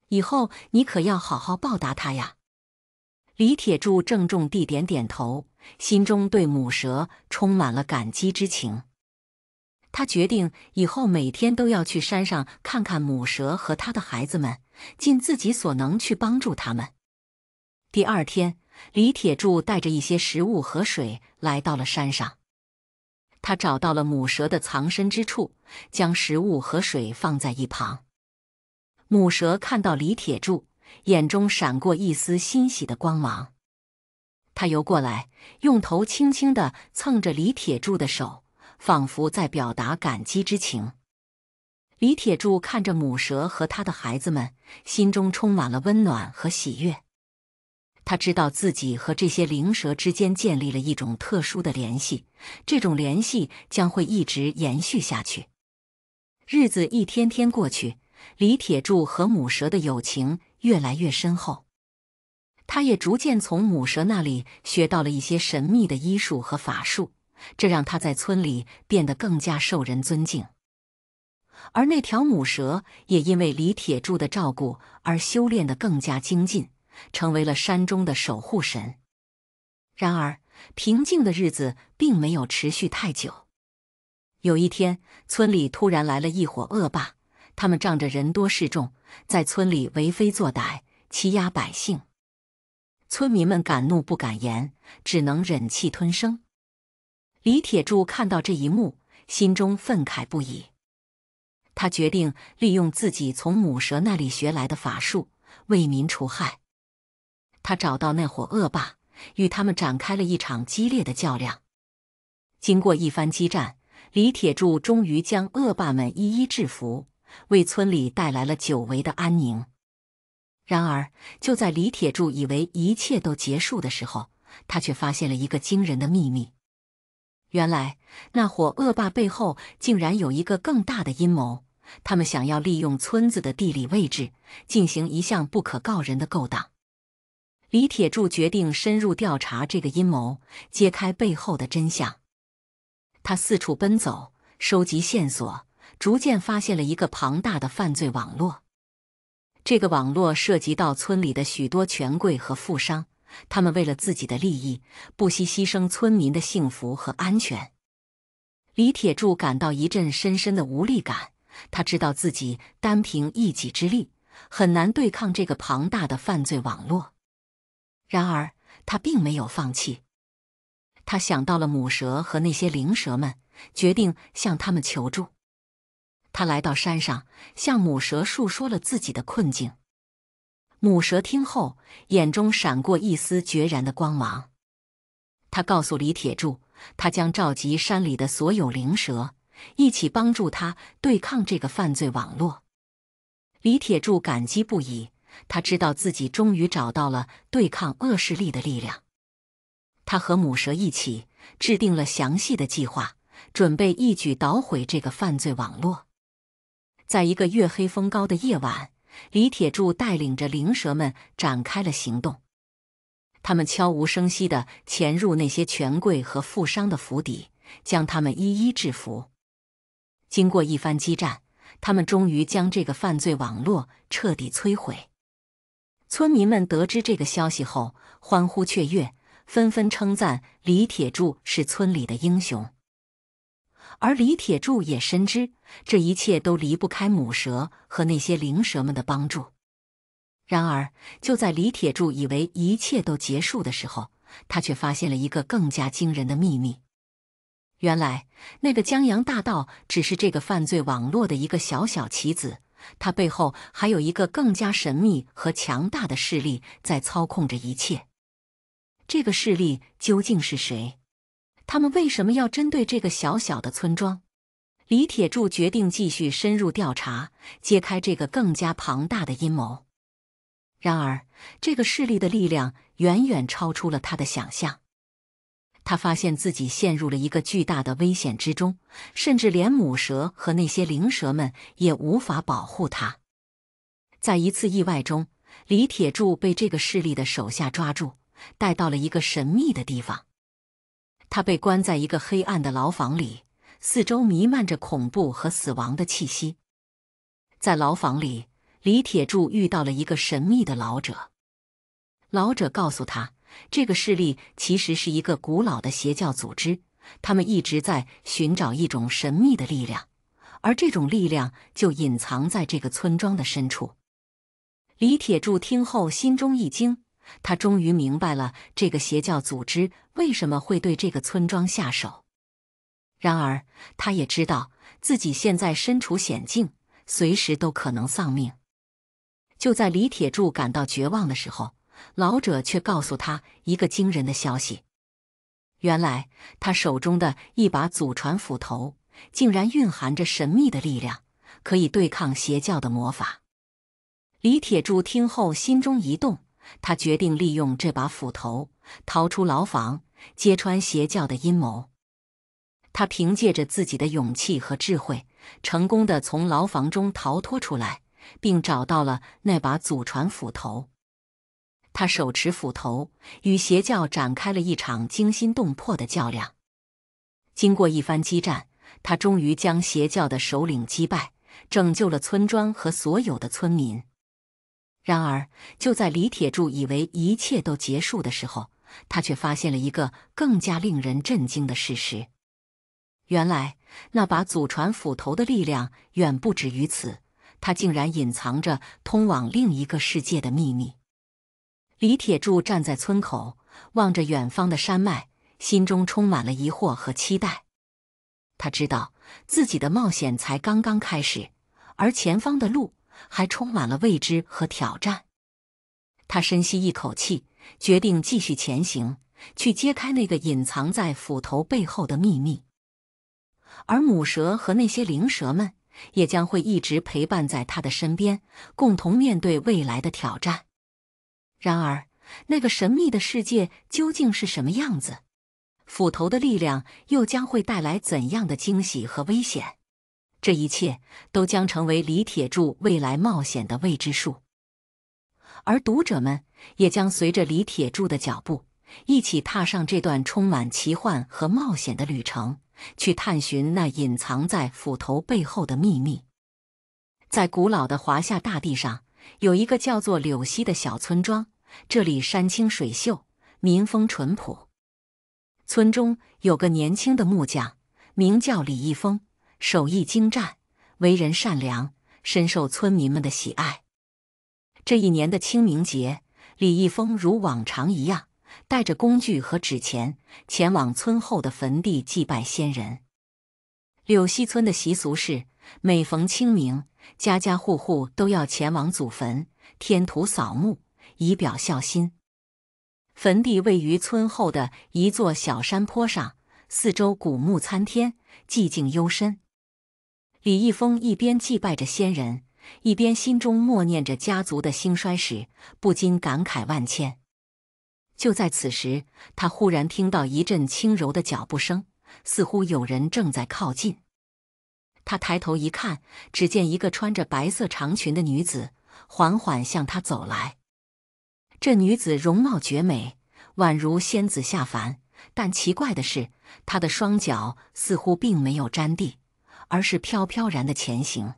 以后你可要好好报答他呀。”李铁柱郑重地点点头，心中对母蛇充满了感激之情。他决定以后每天都要去山上看看母蛇和他的孩子们，尽自己所能去帮助他们。第二天，李铁柱带着一些食物和水来到了山上。他找到了母蛇的藏身之处，将食物和水放在一旁。母蛇看到李铁柱，眼中闪过一丝欣喜的光芒。他游过来，用头轻轻地蹭着李铁柱的手，仿佛在表达感激之情。李铁柱看着母蛇和他的孩子们，心中充满了温暖和喜悦。他知道自己和这些灵蛇之间建立了一种特殊的联系，这种联系将会一直延续下去。日子一天天过去，李铁柱和母蛇的友情越来越深厚。他也逐渐从母蛇那里学到了一些神秘的医术和法术，这让他在村里变得更加受人尊敬。而那条母蛇也因为李铁柱的照顾而修炼得更加精进。成为了山中的守护神。然而，平静的日子并没有持续太久。有一天，村里突然来了一伙恶霸，他们仗着人多势众，在村里为非作歹，欺压百姓。村民们敢怒不敢言，只能忍气吞声。李铁柱看到这一幕，心中愤慨不已。他决定利用自己从母蛇那里学来的法术，为民除害。他找到那伙恶霸，与他们展开了一场激烈的较量。经过一番激战，李铁柱终于将恶霸们一一制服，为村里带来了久违的安宁。然而，就在李铁柱以为一切都结束的时候，他却发现了一个惊人的秘密：原来那伙恶霸背后竟然有一个更大的阴谋，他们想要利用村子的地理位置进行一项不可告人的勾当。李铁柱决定深入调查这个阴谋，揭开背后的真相。他四处奔走，收集线索，逐渐发现了一个庞大的犯罪网络。这个网络涉及到村里的许多权贵和富商，他们为了自己的利益，不惜牺牲村民的幸福和安全。李铁柱感到一阵深深的无力感，他知道自己单凭一己之力，很难对抗这个庞大的犯罪网络。然而，他并没有放弃。他想到了母蛇和那些灵蛇们，决定向他们求助。他来到山上，向母蛇诉说了自己的困境。母蛇听后，眼中闪过一丝决然的光芒。他告诉李铁柱，他将召集山里的所有灵蛇，一起帮助他对抗这个犯罪网络。李铁柱感激不已。他知道自己终于找到了对抗恶势力的力量。他和母蛇一起制定了详细的计划，准备一举捣毁这个犯罪网络。在一个月黑风高的夜晚，李铁柱带领着灵蛇们展开了行动。他们悄无声息地潜入那些权贵和富商的府邸，将他们一一制服。经过一番激战，他们终于将这个犯罪网络彻底摧毁。村民们得知这个消息后，欢呼雀跃，纷纷称赞李铁柱是村里的英雄。而李铁柱也深知，这一切都离不开母蛇和那些灵蛇们的帮助。然而，就在李铁柱以为一切都结束的时候，他却发现了一个更加惊人的秘密：原来，那个江洋大盗只是这个犯罪网络的一个小小棋子。他背后还有一个更加神秘和强大的势力在操控着一切。这个势力究竟是谁？他们为什么要针对这个小小的村庄？李铁柱决定继续深入调查，揭开这个更加庞大的阴谋。然而，这个势力的力量远远超出了他的想象。他发现自己陷入了一个巨大的危险之中，甚至连母蛇和那些灵蛇们也无法保护他。在一次意外中，李铁柱被这个势力的手下抓住，带到了一个神秘的地方。他被关在一个黑暗的牢房里，四周弥漫着恐怖和死亡的气息。在牢房里，李铁柱遇到了一个神秘的老者，老者告诉他。这个势力其实是一个古老的邪教组织，他们一直在寻找一种神秘的力量，而这种力量就隐藏在这个村庄的深处。李铁柱听后心中一惊，他终于明白了这个邪教组织为什么会对这个村庄下手。然而，他也知道自己现在身处险境，随时都可能丧命。就在李铁柱感到绝望的时候，老者却告诉他一个惊人的消息：原来他手中的一把祖传斧头竟然蕴含着神秘的力量，可以对抗邪教的魔法。李铁柱听后心中一动，他决定利用这把斧头逃出牢房，揭穿邪教的阴谋。他凭借着自己的勇气和智慧，成功的从牢房中逃脱出来，并找到了那把祖传斧头。他手持斧头，与邪教展开了一场惊心动魄的较量。经过一番激战，他终于将邪教的首领击败，拯救了村庄和所有的村民。然而，就在李铁柱以为一切都结束的时候，他却发现了一个更加令人震惊的事实：原来，那把祖传斧头的力量远不止于此，它竟然隐藏着通往另一个世界的秘密。李铁柱站在村口，望着远方的山脉，心中充满了疑惑和期待。他知道自己的冒险才刚刚开始，而前方的路还充满了未知和挑战。他深吸一口气，决定继续前行，去揭开那个隐藏在斧头背后的秘密。而母蛇和那些灵蛇们也将会一直陪伴在他的身边，共同面对未来的挑战。然而，那个神秘的世界究竟是什么样子？斧头的力量又将会带来怎样的惊喜和危险？这一切都将成为李铁柱未来冒险的未知数。而读者们也将随着李铁柱的脚步，一起踏上这段充满奇幻和冒险的旅程，去探寻那隐藏在斧头背后的秘密。在古老的华夏大地上，有一个叫做柳溪的小村庄。这里山清水秀，民风淳朴。村中有个年轻的木匠，名叫李义峰，手艺精湛，为人善良，深受村民们的喜爱。这一年的清明节，李义峰如往常一样，带着工具和纸钱，前往村后的坟地祭拜先人。柳溪村的习俗是，每逢清明，家家户户都要前往祖坟添土扫墓。以表孝心。坟地位于村后的一座小山坡上，四周古木参天，寂静幽深。李易峰一边祭拜着先人，一边心中默念着家族的兴衰史，不禁感慨万千。就在此时，他忽然听到一阵轻柔的脚步声，似乎有人正在靠近。他抬头一看，只见一个穿着白色长裙的女子缓缓向他走来。这女子容貌绝美，宛如仙子下凡。但奇怪的是，她的双脚似乎并没有沾地，而是飘飘然的前行。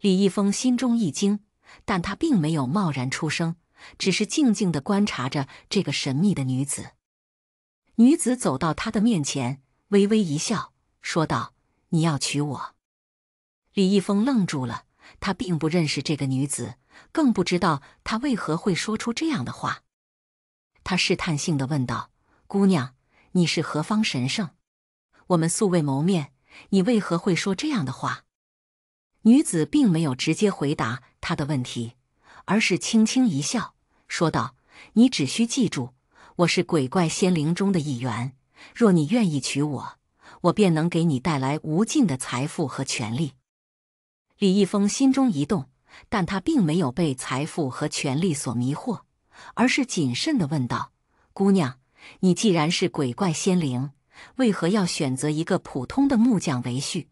李易峰心中一惊，但他并没有贸然出声，只是静静的观察着这个神秘的女子。女子走到他的面前，微微一笑，说道：“你要娶我？”李易峰愣住了，他并不认识这个女子。更不知道他为何会说出这样的话，他试探性的问道：“姑娘，你是何方神圣？我们素未谋面，你为何会说这样的话？”女子并没有直接回答他的问题，而是轻轻一笑，说道：“你只需记住，我是鬼怪仙灵中的一员。若你愿意娶我，我便能给你带来无尽的财富和权利。”李易峰心中一动。但他并没有被财富和权力所迷惑，而是谨慎地问道：“姑娘，你既然是鬼怪仙灵，为何要选择一个普通的木匠为婿？”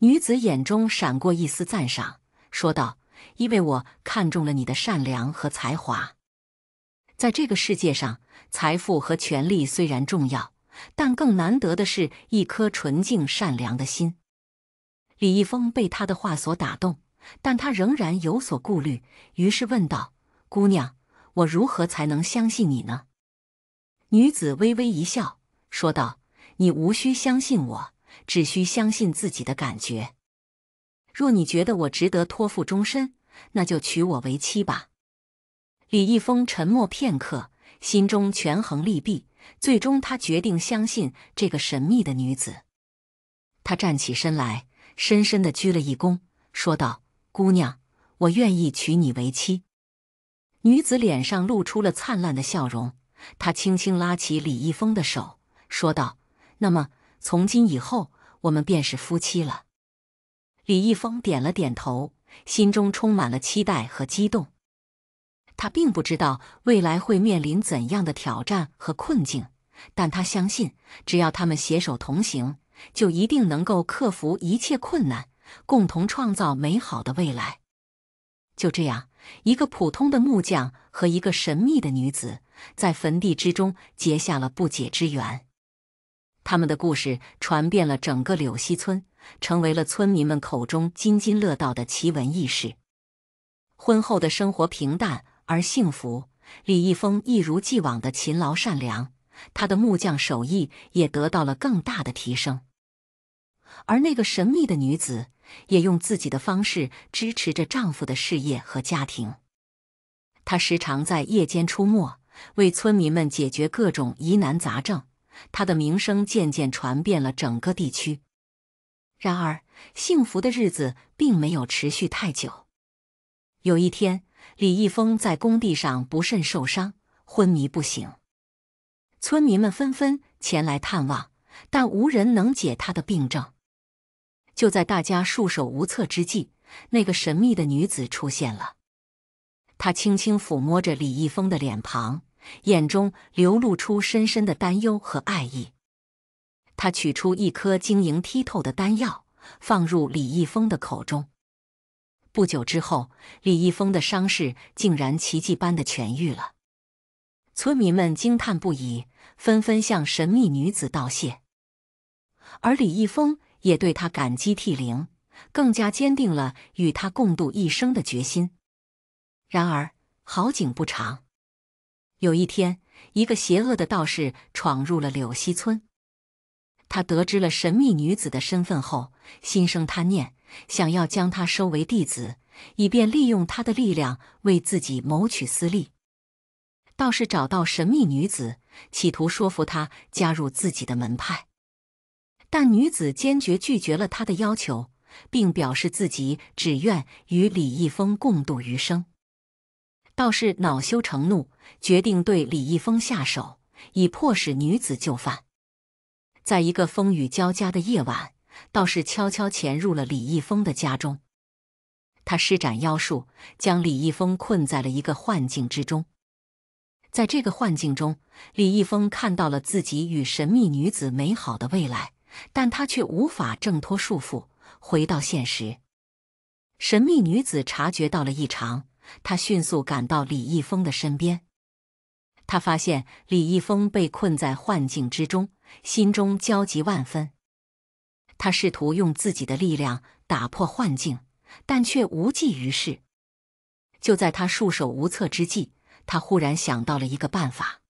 女子眼中闪过一丝赞赏，说道：“因为我看中了你的善良和才华。在这个世界上，财富和权力虽然重要，但更难得的是一颗纯净善良的心。”李易峰被她的话所打动。但他仍然有所顾虑，于是问道：“姑娘，我如何才能相信你呢？”女子微微一笑，说道：“你无需相信我，只需相信自己的感觉。若你觉得我值得托付终身，那就娶我为妻吧。”李易峰沉默片刻，心中权衡利弊，最终他决定相信这个神秘的女子。他站起身来，深深的鞠了一躬，说道。姑娘，我愿意娶你为妻。女子脸上露出了灿烂的笑容，她轻轻拉起李易峰的手，说道：“那么，从今以后，我们便是夫妻了。”李易峰点了点头，心中充满了期待和激动。他并不知道未来会面临怎样的挑战和困境，但他相信，只要他们携手同行，就一定能够克服一切困难。共同创造美好的未来。就这样，一个普通的木匠和一个神秘的女子在坟地之中结下了不解之缘。他们的故事传遍了整个柳溪村，成为了村民们口中津津乐道的奇闻异事。婚后的生活平淡而幸福，李易峰一如既往的勤劳善良，他的木匠手艺也得到了更大的提升。而那个神秘的女子也用自己的方式支持着丈夫的事业和家庭。她时常在夜间出没，为村民们解决各种疑难杂症。她的名声渐渐传遍了整个地区。然而，幸福的日子并没有持续太久。有一天，李易峰在工地上不慎受伤，昏迷不醒。村民们纷纷前来探望，但无人能解他的病症。就在大家束手无策之际，那个神秘的女子出现了。她轻轻抚摸着李易峰的脸庞，眼中流露出深深的担忧和爱意。她取出一颗晶莹剔透的丹药，放入李易峰的口中。不久之后，李易峰的伤势竟然奇迹般的痊愈了。村民们惊叹不已，纷纷向神秘女子道谢。而李易峰。也对他感激涕零，更加坚定了与他共度一生的决心。然而好景不长，有一天，一个邪恶的道士闯入了柳溪村。他得知了神秘女子的身份后，心生贪念，想要将她收为弟子，以便利用她的力量为自己谋取私利。道士找到神秘女子，企图说服她加入自己的门派。但女子坚决拒绝了他的要求，并表示自己只愿与李易峰共度余生。道士恼羞成怒，决定对李易峰下手，以迫使女子就范。在一个风雨交加的夜晚，道士悄悄潜入了李易峰的家中。他施展妖术，将李易峰困在了一个幻境之中。在这个幻境中，李易峰看到了自己与神秘女子美好的未来。但他却无法挣脱束缚，回到现实。神秘女子察觉到了异常，她迅速赶到李易峰的身边。她发现李易峰被困在幻境之中，心中焦急万分。她试图用自己的力量打破幻境，但却无济于事。就在他束手无策之际，他忽然想到了一个办法。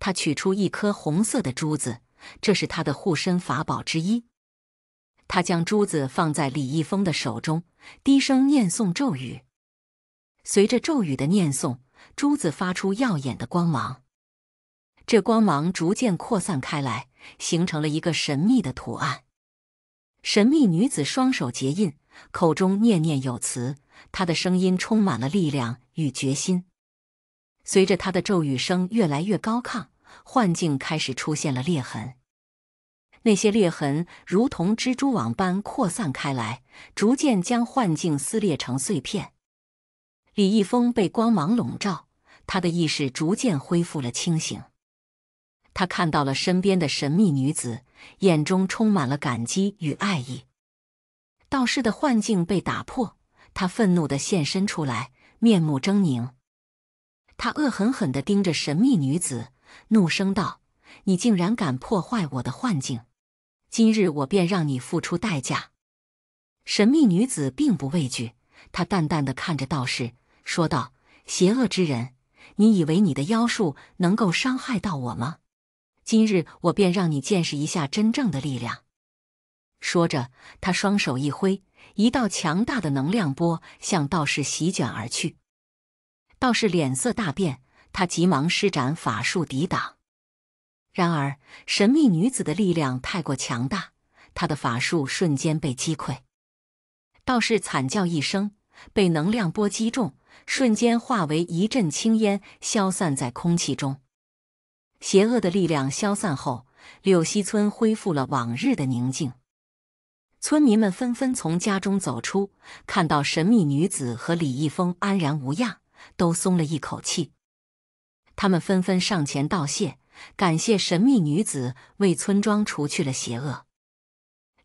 他取出一颗红色的珠子。这是他的护身法宝之一。他将珠子放在李易峰的手中，低声念诵咒语。随着咒语的念诵，珠子发出耀眼的光芒。这光芒逐渐扩散开来，形成了一个神秘的图案。神秘女子双手结印，口中念念有词。她的声音充满了力量与决心。随着她的咒语声越来越高亢，幻境开始出现了裂痕。那些裂痕如同蜘蛛网般扩散开来，逐渐将幻境撕裂成碎片。李易峰被光芒笼罩，他的意识逐渐恢复了清醒。他看到了身边的神秘女子，眼中充满了感激与爱意。道士的幻境被打破，他愤怒的现身出来，面目狰狞。他恶狠狠地盯着神秘女子，怒声道：“你竟然敢破坏我的幻境！”今日我便让你付出代价。神秘女子并不畏惧，她淡淡的看着道士，说道：“邪恶之人，你以为你的妖术能够伤害到我吗？今日我便让你见识一下真正的力量。”说着，他双手一挥，一道强大的能量波向道士席卷而去。道士脸色大变，他急忙施展法术抵挡。然而，神秘女子的力量太过强大，她的法术瞬间被击溃。道士惨叫一声，被能量波击中，瞬间化为一阵青烟，消散在空气中。邪恶的力量消散后，柳溪村恢复了往日的宁静。村民们纷纷从家中走出，看到神秘女子和李易峰安然无恙，都松了一口气。他们纷纷上前道谢。感谢神秘女子为村庄除去了邪恶。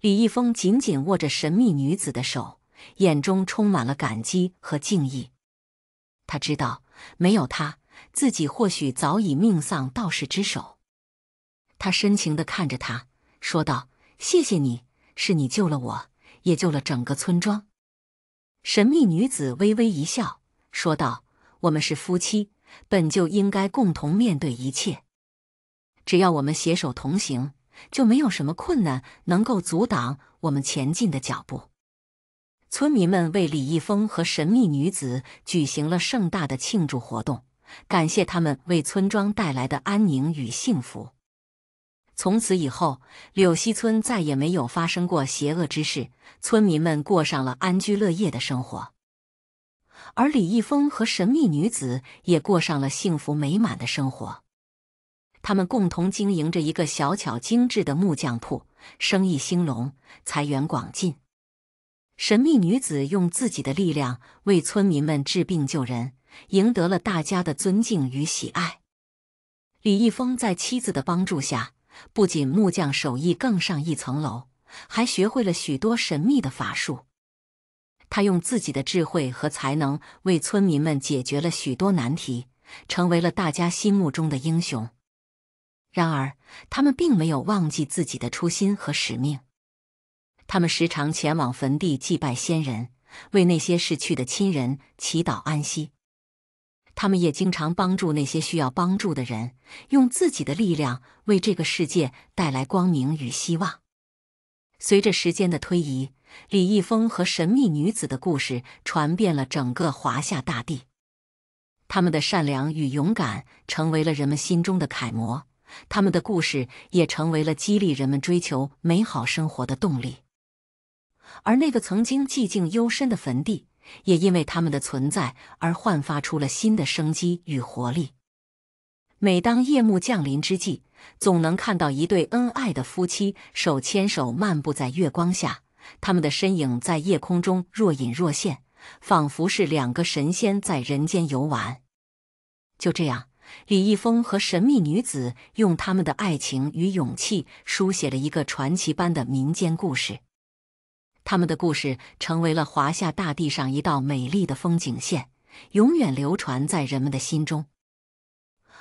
李易峰紧紧握着神秘女子的手，眼中充满了感激和敬意。他知道没有她，自己或许早已命丧道士之手。他深情地看着她，说道：“谢谢你，是你救了我，也救了整个村庄。”神秘女子微微一笑，说道：“我们是夫妻，本就应该共同面对一切。”只要我们携手同行，就没有什么困难能够阻挡我们前进的脚步。村民们为李易峰和神秘女子举行了盛大的庆祝活动，感谢他们为村庄带来的安宁与幸福。从此以后，柳溪村再也没有发生过邪恶之事，村民们过上了安居乐业的生活，而李易峰和神秘女子也过上了幸福美满的生活。他们共同经营着一个小巧精致的木匠铺，生意兴隆，财源广进。神秘女子用自己的力量为村民们治病救人，赢得了大家的尊敬与喜爱。李易峰在妻子的帮助下，不仅木匠手艺更上一层楼，还学会了许多神秘的法术。他用自己的智慧和才能为村民们解决了许多难题，成为了大家心目中的英雄。然而，他们并没有忘记自己的初心和使命。他们时常前往坟地祭拜先人，为那些逝去的亲人祈祷安息。他们也经常帮助那些需要帮助的人，用自己的力量为这个世界带来光明与希望。随着时间的推移，李易峰和神秘女子的故事传遍了整个华夏大地。他们的善良与勇敢成为了人们心中的楷模。他们的故事也成为了激励人们追求美好生活的动力，而那个曾经寂静幽深的坟地，也因为他们的存在而焕发出了新的生机与活力。每当夜幕降临之际，总能看到一对恩爱的夫妻手牵手漫步在月光下，他们的身影在夜空中若隐若现，仿佛是两个神仙在人间游玩。就这样。李易峰和神秘女子用他们的爱情与勇气，书写了一个传奇般的民间故事。他们的故事成为了华夏大地上一道美丽的风景线，永远流传在人们的心中。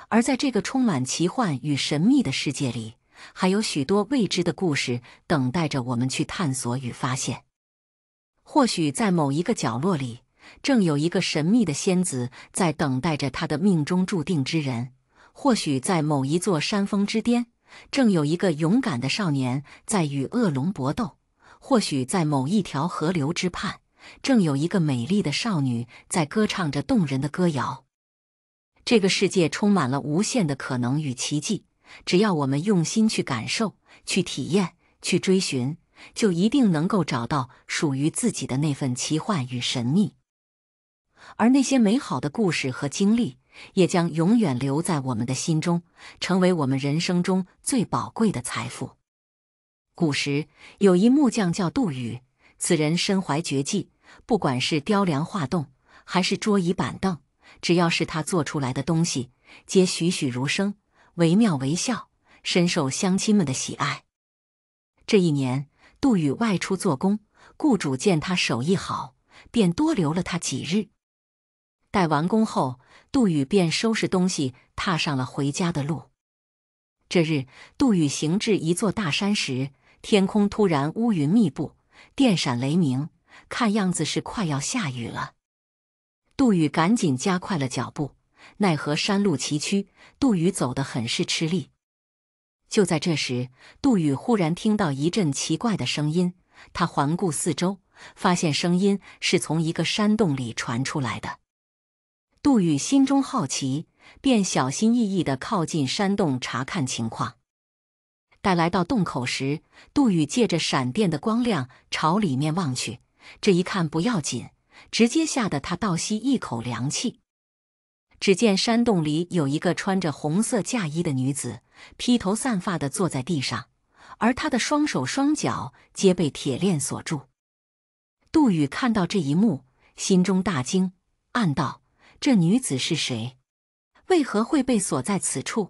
而在这个充满奇幻与神秘的世界里，还有许多未知的故事等待着我们去探索与发现。或许在某一个角落里。正有一个神秘的仙子在等待着她的命中注定之人。或许在某一座山峰之巅，正有一个勇敢的少年在与恶龙搏斗。或许在某一条河流之畔，正有一个美丽的少女在歌唱着动人的歌谣。这个世界充满了无限的可能与奇迹，只要我们用心去感受、去体验、去追寻，就一定能够找到属于自己的那份奇幻与神秘。而那些美好的故事和经历，也将永远留在我们的心中，成为我们人生中最宝贵的财富。古时有一木匠叫杜宇，此人身怀绝技，不管是雕梁画栋，还是桌椅板凳，只要是他做出来的东西，皆栩栩如生，惟妙惟肖，深受乡亲们的喜爱。这一年，杜宇外出做工，雇主见他手艺好，便多留了他几日。待完工后，杜宇便收拾东西，踏上了回家的路。这日，杜宇行至一座大山时，天空突然乌云密布，电闪雷鸣，看样子是快要下雨了。杜宇赶紧加快了脚步，奈何山路崎岖，杜宇走得很是吃力。就在这时，杜宇忽然听到一阵奇怪的声音，他环顾四周，发现声音是从一个山洞里传出来的。杜宇心中好奇，便小心翼翼的靠近山洞查看情况。待来到洞口时，杜宇借着闪电的光亮朝里面望去。这一看不要紧，直接吓得他倒吸一口凉气。只见山洞里有一个穿着红色嫁衣的女子，披头散发的坐在地上，而她的双手双脚皆被铁链锁住。杜宇看到这一幕，心中大惊，暗道。这女子是谁？为何会被锁在此处？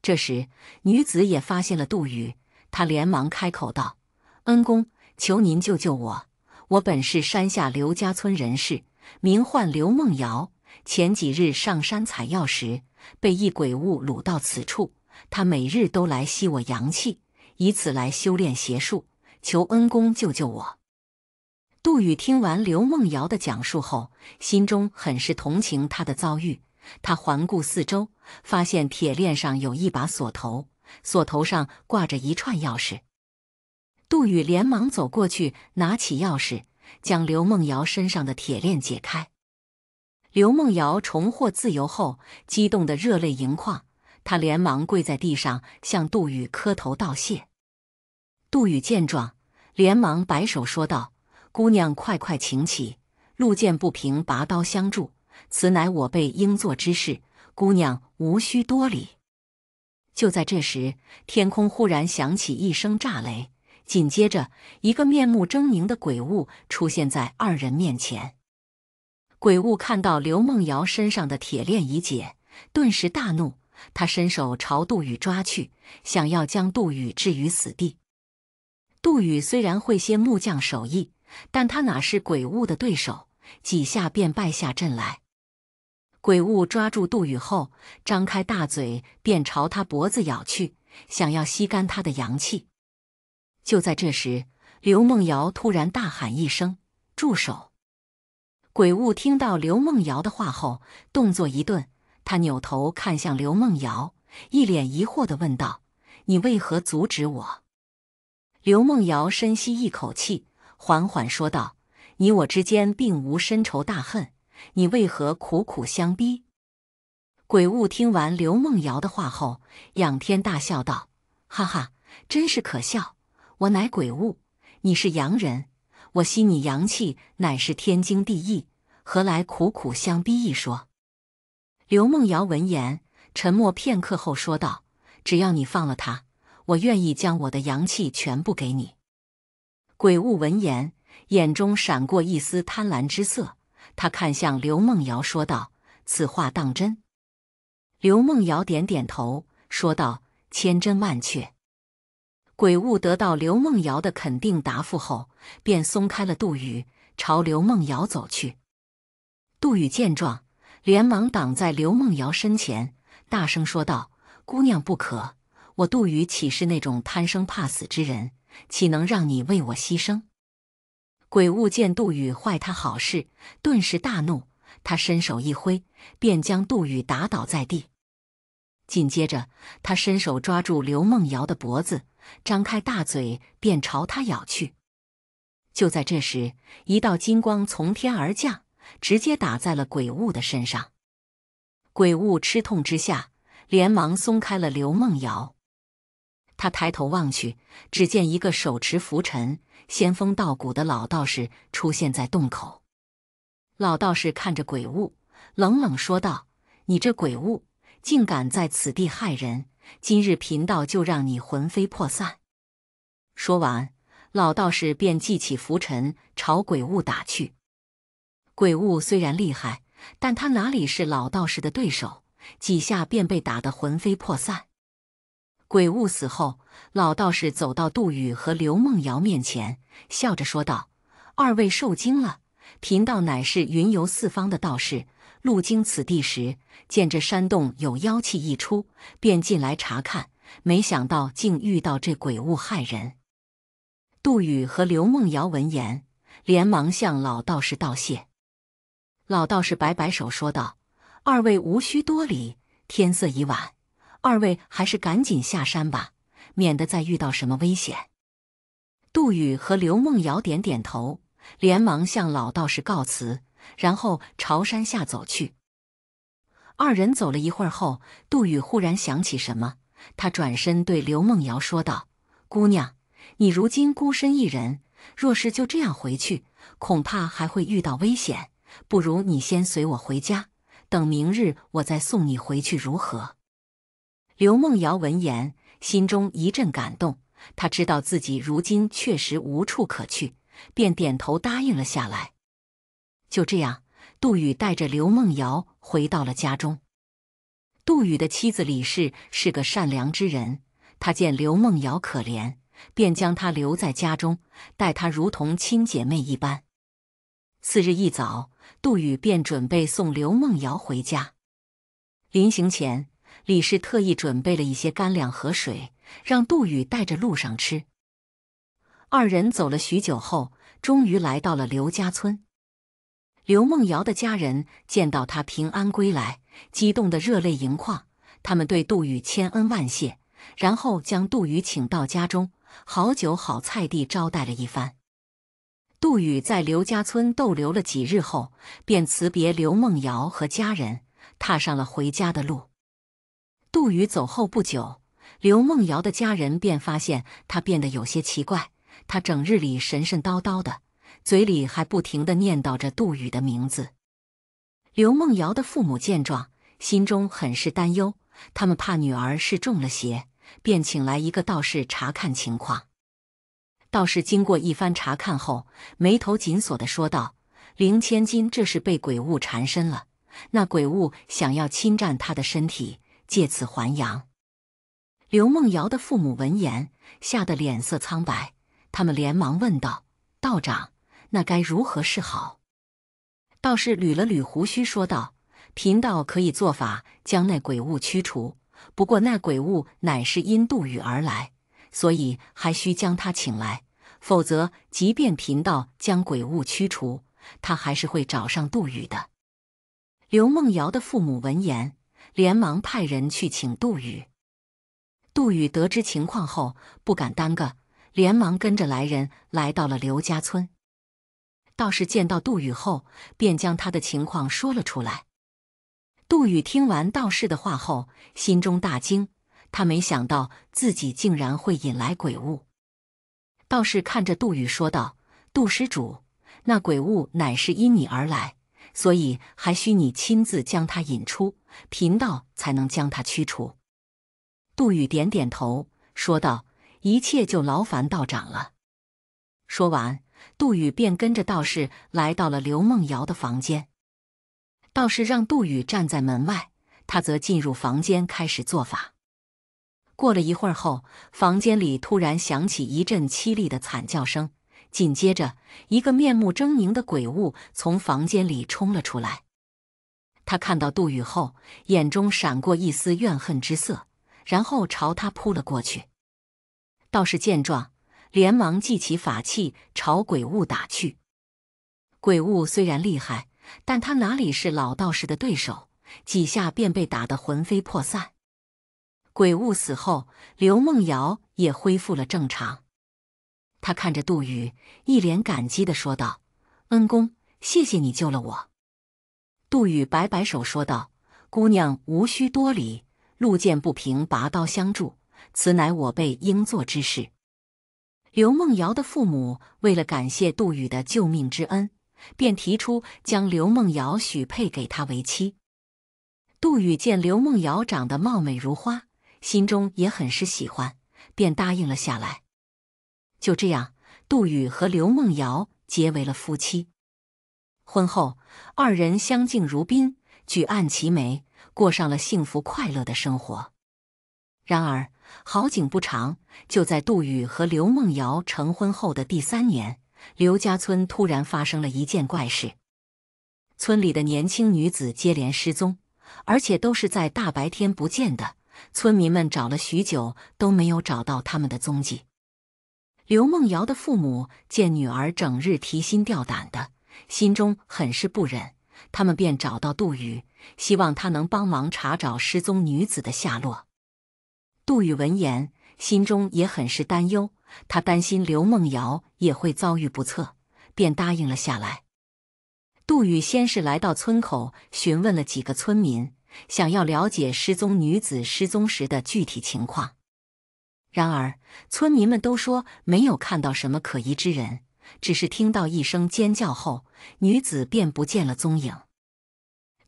这时，女子也发现了杜宇，她连忙开口道：“恩公，求您救救我！我本是山下刘家村人士，名唤刘梦瑶。前几日上山采药时，被一鬼物掳到此处。他每日都来吸我阳气，以此来修炼邪术。求恩公救救我！”杜宇听完刘梦瑶的讲述后，心中很是同情她的遭遇。他环顾四周，发现铁链上有一把锁头，锁头上挂着一串钥匙。杜宇连忙走过去，拿起钥匙，将刘梦瑶身上的铁链解开。刘梦瑶重获自由后，激动得热泪盈眶，她连忙跪在地上向杜宇磕头道谢。杜宇见状，连忙摆手说道。姑娘，快快请起！路见不平，拔刀相助，此乃我辈应做之事。姑娘无需多礼。就在这时，天空忽然响起一声炸雷，紧接着，一个面目狰狞的鬼物出现在二人面前。鬼物看到刘梦瑶身上的铁链已解，顿时大怒，他伸手朝杜宇抓去，想要将杜宇置于死地。杜宇虽然会些木匠手艺，但他哪是鬼物的对手？几下便败下阵来。鬼物抓住杜宇后，张开大嘴便朝他脖子咬去，想要吸干他的阳气。就在这时，刘梦瑶突然大喊一声：“住手！”鬼物听到刘梦瑶的话后，动作一顿。他扭头看向刘梦瑶，一脸疑惑的问道：“你为何阻止我？”刘梦瑶深吸一口气。缓缓说道：“你我之间并无深仇大恨，你为何苦苦相逼？”鬼物听完刘梦瑶的话后，仰天大笑道：“哈哈，真是可笑！我乃鬼物，你是阳人，我吸你阳气乃是天经地义，何来苦苦相逼一说？”刘梦瑶闻言，沉默片刻后说道：“只要你放了他，我愿意将我的阳气全部给你。”鬼物闻言，眼中闪过一丝贪婪之色，他看向刘梦瑶，说道：“此话当真？”刘梦瑶点点头，说道：“千真万确。”鬼物得到刘梦瑶的肯定答复后，便松开了杜宇，朝刘梦瑶走去。杜宇见状，连忙挡在刘梦瑶身前，大声说道：“姑娘不可！我杜宇岂是那种贪生怕死之人？”岂能让你为我牺牲？鬼物见杜宇坏他好事，顿时大怒。他伸手一挥，便将杜宇打倒在地。紧接着，他伸手抓住刘梦瑶的脖子，张开大嘴便朝他咬去。就在这时，一道金光从天而降，直接打在了鬼物的身上。鬼物吃痛之下，连忙松开了刘梦瑶。他抬头望去，只见一个手持拂尘、仙风道骨的老道士出现在洞口。老道士看着鬼物，冷冷说道：“你这鬼物，竟敢在此地害人！今日贫道就让你魂飞魄散！”说完，老道士便记起拂尘，朝鬼物打去。鬼物虽然厉害，但他哪里是老道士的对手？几下便被打得魂飞魄散。鬼物死后，老道士走到杜宇和刘梦瑶面前，笑着说道：“二位受惊了，贫道乃是云游四方的道士，路经此地时，见这山洞有妖气溢出，便进来查看，没想到竟遇到这鬼物害人。”杜宇和刘梦瑶闻言，连忙向老道士道谢。老道士摆摆手，说道：“二位无需多礼，天色已晚。”二位还是赶紧下山吧，免得再遇到什么危险。杜宇和刘梦瑶点点头，连忙向老道士告辞，然后朝山下走去。二人走了一会儿后，杜宇忽然想起什么，他转身对刘梦瑶说道：“姑娘，你如今孤身一人，若是就这样回去，恐怕还会遇到危险。不如你先随我回家，等明日我再送你回去，如何？”刘梦瑶闻言，心中一阵感动。她知道自己如今确实无处可去，便点头答应了下来。就这样，杜宇带着刘梦瑶回到了家中。杜宇的妻子李氏是个善良之人，她见刘梦瑶可怜，便将她留在家中，待她如同亲姐妹一般。次日一早，杜宇便准备送刘梦瑶回家。临行前。李氏特意准备了一些干粮和水，让杜宇带着路上吃。二人走了许久后，终于来到了刘家村。刘梦瑶的家人见到他平安归来，激动得热泪盈眶。他们对杜宇千恩万谢，然后将杜宇请到家中，好酒好菜地招待了一番。杜宇在刘家村逗留了几日后，便辞别刘梦瑶和家人，踏上了回家的路。杜宇走后不久，刘梦瑶的家人便发现她变得有些奇怪。她整日里神神叨叨的，嘴里还不停地念叨着杜宇的名字。刘梦瑶的父母见状，心中很是担忧，他们怕女儿是中了邪，便请来一个道士查看情况。道士经过一番查看后，眉头紧锁的说道：“灵千金，这是被鬼物缠身了。那鬼物想要侵占她的身体。”借此还阳。刘梦瑶的父母闻言，吓得脸色苍白，他们连忙问道：“道长，那该如何是好？”道士捋了捋胡须，说道：“贫道可以做法将那鬼物驱除，不过那鬼物乃是因杜宇而来，所以还需将他请来，否则即便贫道将鬼物驱除，他还是会找上杜宇的。”刘梦瑶的父母闻言。连忙派人去请杜宇。杜宇得知情况后，不敢耽搁，连忙跟着来人来到了刘家村。道士见到杜宇后，便将他的情况说了出来。杜宇听完道士的话后，心中大惊，他没想到自己竟然会引来鬼物。道士看着杜宇说道：“杜施主，那鬼物乃是因你而来，所以还需你亲自将他引出。”贫道才能将他驱除。”杜宇点点头，说道：“一切就劳烦道长了。”说完，杜宇便跟着道士来到了刘梦瑶的房间。道士让杜宇站在门外，他则进入房间开始做法。过了一会儿后，房间里突然响起一阵凄厉的惨叫声，紧接着，一个面目狰狞的鬼物从房间里冲了出来。他看到杜宇后，眼中闪过一丝怨恨之色，然后朝他扑了过去。道士见状，连忙祭起法器朝鬼物打去。鬼物虽然厉害，但他哪里是老道士的对手？几下便被打得魂飞魄散。鬼物死后，刘梦瑶也恢复了正常。他看着杜宇，一脸感激的说道：“恩公，谢谢你救了我。”杜宇摆摆手说道：“姑娘无需多礼，路见不平，拔刀相助，此乃我辈应做之事。”刘梦瑶的父母为了感谢杜宇的救命之恩，便提出将刘梦瑶许配给他为妻。杜宇见刘梦瑶长得貌美如花，心中也很是喜欢，便答应了下来。就这样，杜宇和刘梦瑶结为了夫妻。婚后，二人相敬如宾，举案齐眉，过上了幸福快乐的生活。然而，好景不长，就在杜宇和刘梦瑶成婚后的第三年，刘家村突然发生了一件怪事：村里的年轻女子接连失踪，而且都是在大白天不见的。村民们找了许久，都没有找到他们的踪迹。刘梦瑶的父母见女儿整日提心吊胆的。心中很是不忍，他们便找到杜宇，希望他能帮忙查找失踪女子的下落。杜宇闻言，心中也很是担忧，他担心刘梦瑶也会遭遇不测，便答应了下来。杜宇先是来到村口，询问了几个村民，想要了解失踪女子失踪时的具体情况。然而，村民们都说没有看到什么可疑之人。只是听到一声尖叫后，女子便不见了踪影。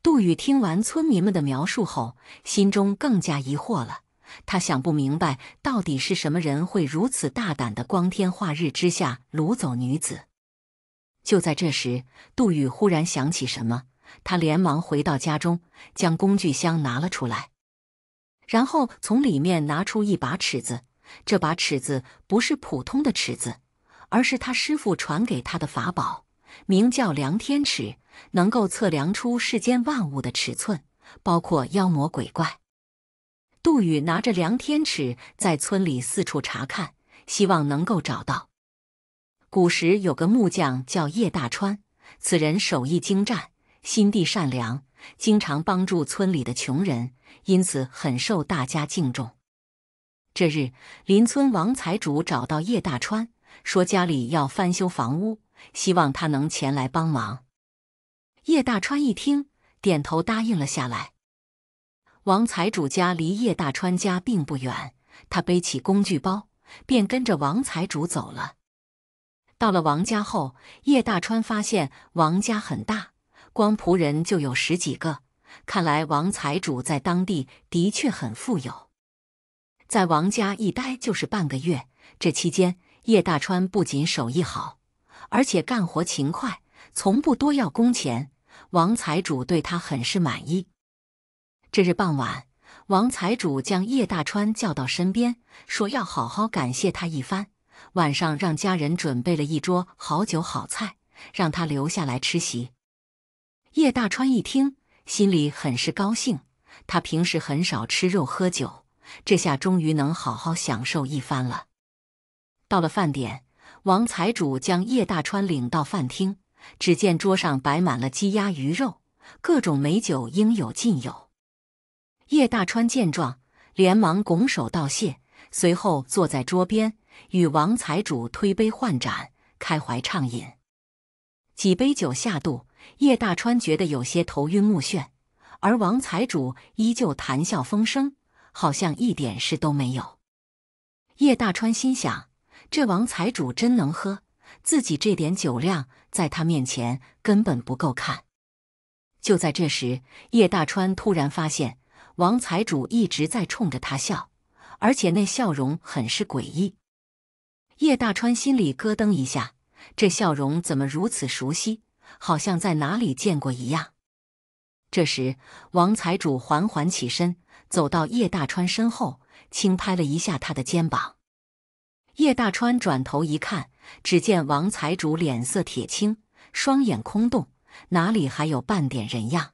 杜宇听完村民们的描述后，心中更加疑惑了。他想不明白，到底是什么人会如此大胆的光天化日之下掳走女子。就在这时，杜宇忽然想起什么，他连忙回到家中，将工具箱拿了出来，然后从里面拿出一把尺子。这把尺子不是普通的尺子。而是他师傅传给他的法宝，名叫量天尺，能够测量出世间万物的尺寸，包括妖魔鬼怪。杜宇拿着量天尺在村里四处查看，希望能够找到。古时有个木匠叫叶大川，此人手艺精湛，心地善良，经常帮助村里的穷人，因此很受大家敬重。这日，邻村王财主找到叶大川。说家里要翻修房屋，希望他能前来帮忙。叶大川一听，点头答应了下来。王财主家离叶大川家并不远，他背起工具包，便跟着王财主走了。到了王家后，叶大川发现王家很大，光仆人就有十几个，看来王财主在当地的确很富有。在王家一待就是半个月，这期间。叶大川不仅手艺好，而且干活勤快，从不多要工钱。王财主对他很是满意。这日傍晚，王财主将叶大川叫到身边，说要好好感谢他一番。晚上让家人准备了一桌好酒好菜，让他留下来吃席。叶大川一听，心里很是高兴。他平时很少吃肉喝酒，这下终于能好好享受一番了。到了饭点，王财主将叶大川领到饭厅，只见桌上摆满了鸡鸭鱼肉，各种美酒应有尽有。叶大川见状，连忙拱手道谢，随后坐在桌边，与王财主推杯换盏，开怀畅饮。几杯酒下肚，叶大川觉得有些头晕目眩，而王财主依旧谈笑风生，好像一点事都没有。叶大川心想。这王财主真能喝，自己这点酒量在他面前根本不够看。就在这时，叶大川突然发现王财主一直在冲着他笑，而且那笑容很是诡异。叶大川心里咯噔一下，这笑容怎么如此熟悉，好像在哪里见过一样。这时，王财主缓缓起身，走到叶大川身后，轻拍了一下他的肩膀。叶大川转头一看，只见王财主脸色铁青，双眼空洞，哪里还有半点人样？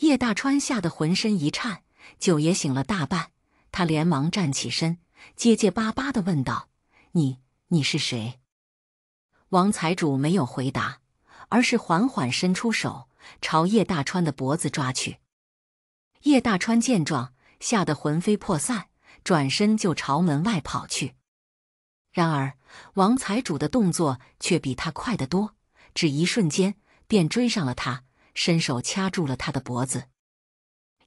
叶大川吓得浑身一颤。九爷醒了大半，他连忙站起身，结结巴巴的问道：“你，你是谁？”王财主没有回答，而是缓缓伸出手，朝叶大川的脖子抓去。叶大川见状，吓得魂飞魄散，转身就朝门外跑去。然而，王财主的动作却比他快得多，只一瞬间便追上了他，伸手掐住了他的脖子。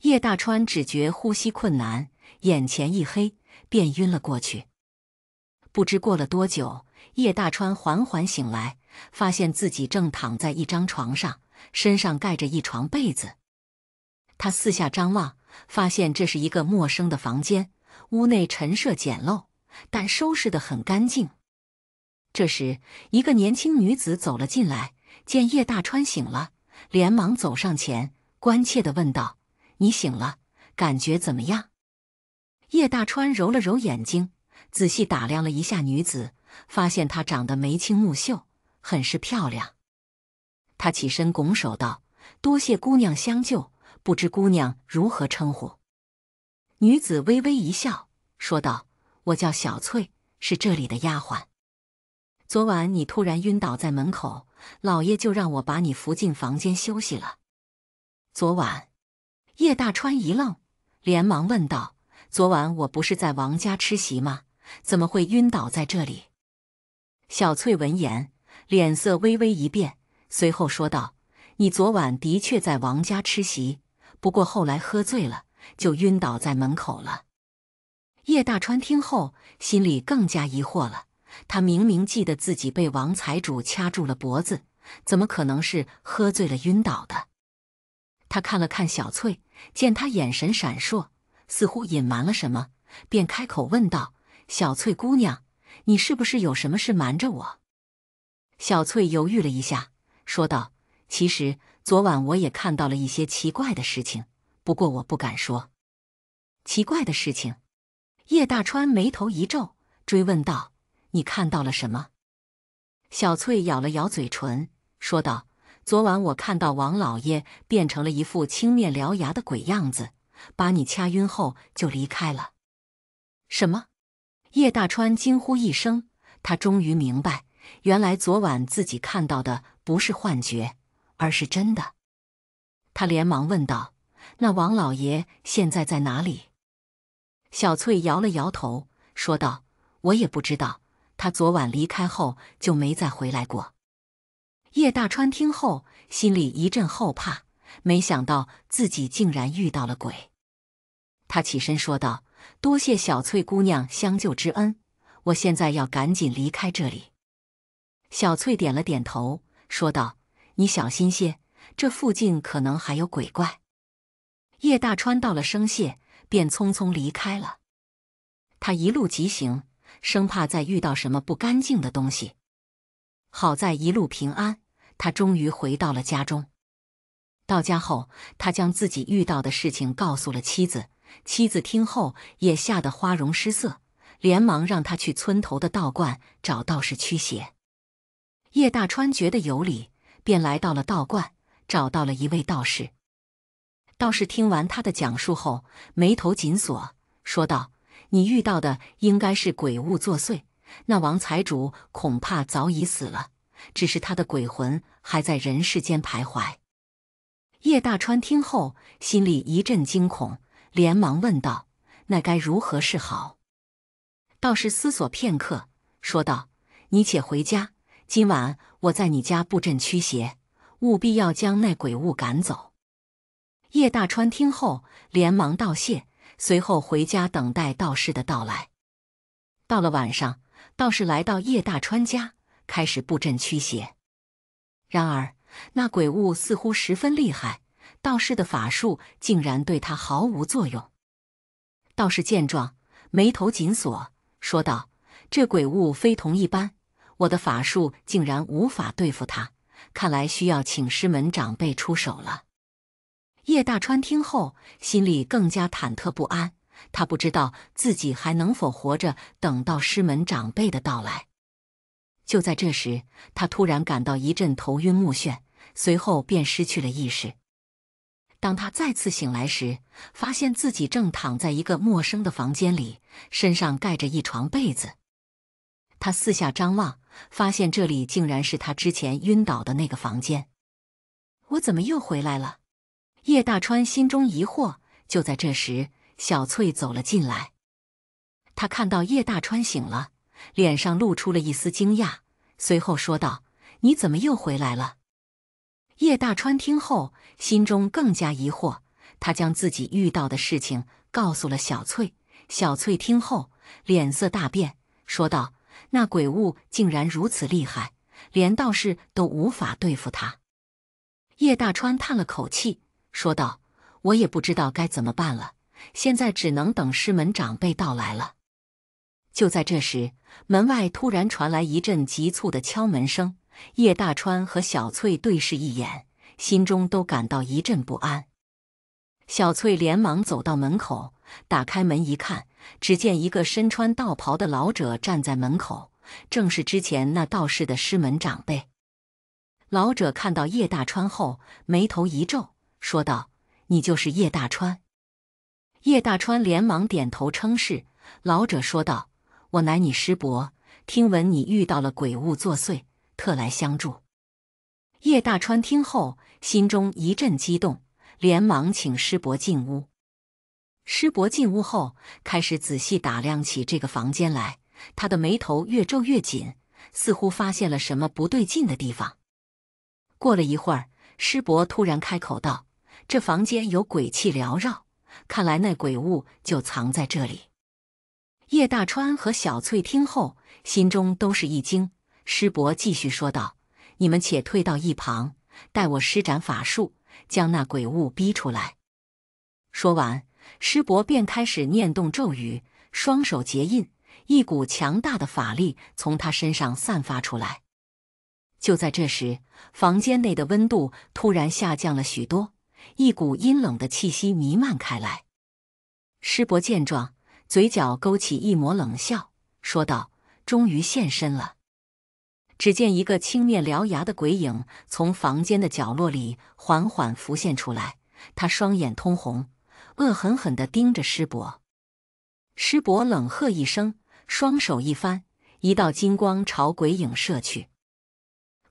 叶大川只觉呼吸困难，眼前一黑，便晕了过去。不知过了多久，叶大川缓缓醒来，发现自己正躺在一张床上，身上盖着一床被子。他四下张望，发现这是一个陌生的房间，屋内陈设简陋。但收拾得很干净。这时，一个年轻女子走了进来，见叶大川醒了，连忙走上前，关切地问道：“你醒了，感觉怎么样？”叶大川揉了揉眼睛，仔细打量了一下女子，发现她长得眉清目秀，很是漂亮。他起身拱手道：“多谢姑娘相救，不知姑娘如何称呼？”女子微微一笑，说道。我叫小翠，是这里的丫鬟。昨晚你突然晕倒在门口，老爷就让我把你扶进房间休息了。昨晚，叶大川一愣，连忙问道：“昨晚我不是在王家吃席吗？怎么会晕倒在这里？”小翠闻言，脸色微微一变，随后说道：“你昨晚的确在王家吃席，不过后来喝醉了，就晕倒在门口了。”叶大川听后，心里更加疑惑了。他明明记得自己被王财主掐住了脖子，怎么可能是喝醉了晕倒的？他看了看小翠，见她眼神闪烁，似乎隐瞒了什么，便开口问道：“小翠姑娘，你是不是有什么事瞒着我？”小翠犹豫了一下，说道：“其实昨晚我也看到了一些奇怪的事情，不过我不敢说。”奇怪的事情。叶大川眉头一皱，追问道：“你看到了什么？”小翠咬了咬嘴唇，说道：“昨晚我看到王老爷变成了一副青面獠牙的鬼样子，把你掐晕后就离开了。”“什么？”叶大川惊呼一声，他终于明白，原来昨晚自己看到的不是幻觉，而是真的。他连忙问道：“那王老爷现在在哪里？”小翠摇了摇头，说道：“我也不知道，他昨晚离开后就没再回来过。”叶大川听后心里一阵后怕，没想到自己竟然遇到了鬼。他起身说道：“多谢小翠姑娘相救之恩，我现在要赶紧离开这里。”小翠点了点头，说道：“你小心些，这附近可能还有鬼怪。”叶大川道了声谢。便匆匆离开了。他一路疾行，生怕再遇到什么不干净的东西。好在一路平安，他终于回到了家中。到家后，他将自己遇到的事情告诉了妻子。妻子听后也吓得花容失色，连忙让他去村头的道观找道士驱邪。叶大川觉得有理，便来到了道观，找到了一位道士。道士听完他的讲述后，眉头紧锁，说道：“你遇到的应该是鬼物作祟，那王财主恐怕早已死了，只是他的鬼魂还在人世间徘徊。”叶大川听后，心里一阵惊恐，连忙问道：“那该如何是好？”道士思索片刻，说道：“你且回家，今晚我在你家布阵驱邪，务必要将那鬼物赶走。”叶大川听后连忙道谢，随后回家等待道士的到来。到了晚上，道士来到叶大川家，开始布阵驱邪。然而，那鬼物似乎十分厉害，道士的法术竟然对他毫无作用。道士见状，眉头紧锁，说道：“这鬼物非同一般，我的法术竟然无法对付他，看来需要请师门长辈出手了。”叶大川听后，心里更加忐忑不安。他不知道自己还能否活着等到师门长辈的到来。就在这时，他突然感到一阵头晕目眩，随后便失去了意识。当他再次醒来时，发现自己正躺在一个陌生的房间里，身上盖着一床被子。他四下张望，发现这里竟然是他之前晕倒的那个房间。我怎么又回来了？叶大川心中疑惑，就在这时，小翠走了进来。他看到叶大川醒了，脸上露出了一丝惊讶，随后说道：“你怎么又回来了？”叶大川听后，心中更加疑惑。他将自己遇到的事情告诉了小翠。小翠听后，脸色大变，说道：“那鬼物竟然如此厉害，连道士都无法对付他。”叶大川叹了口气。说道：“我也不知道该怎么办了，现在只能等师门长辈到来了。”就在这时，门外突然传来一阵急促的敲门声。叶大川和小翠对视一眼，心中都感到一阵不安。小翠连忙走到门口，打开门一看，只见一个身穿道袍的老者站在门口，正是之前那道士的师门长辈。老者看到叶大川后，眉头一皱。说道：“你就是叶大川。”叶大川连忙点头称是。老者说道：“我乃你师伯，听闻你遇到了鬼物作祟，特来相助。”叶大川听后，心中一阵激动，连忙请师伯进屋。师伯进屋后，开始仔细打量起这个房间来，他的眉头越皱越紧，似乎发现了什么不对劲的地方。过了一会儿，师伯突然开口道。这房间有鬼气缭绕，看来那鬼物就藏在这里。叶大川和小翠听后，心中都是一惊。师伯继续说道：“你们且退到一旁，待我施展法术，将那鬼物逼出来。”说完，师伯便开始念动咒语，双手结印，一股强大的法力从他身上散发出来。就在这时，房间内的温度突然下降了许多。一股阴冷的气息弥漫开来。师伯见状，嘴角勾起一抹冷笑，说道：“终于现身了。”只见一个青面獠牙的鬼影从房间的角落里缓缓浮现出来，他双眼通红，恶狠狠的盯着师伯。师伯冷喝一声，双手一翻，一道金光朝鬼影射去。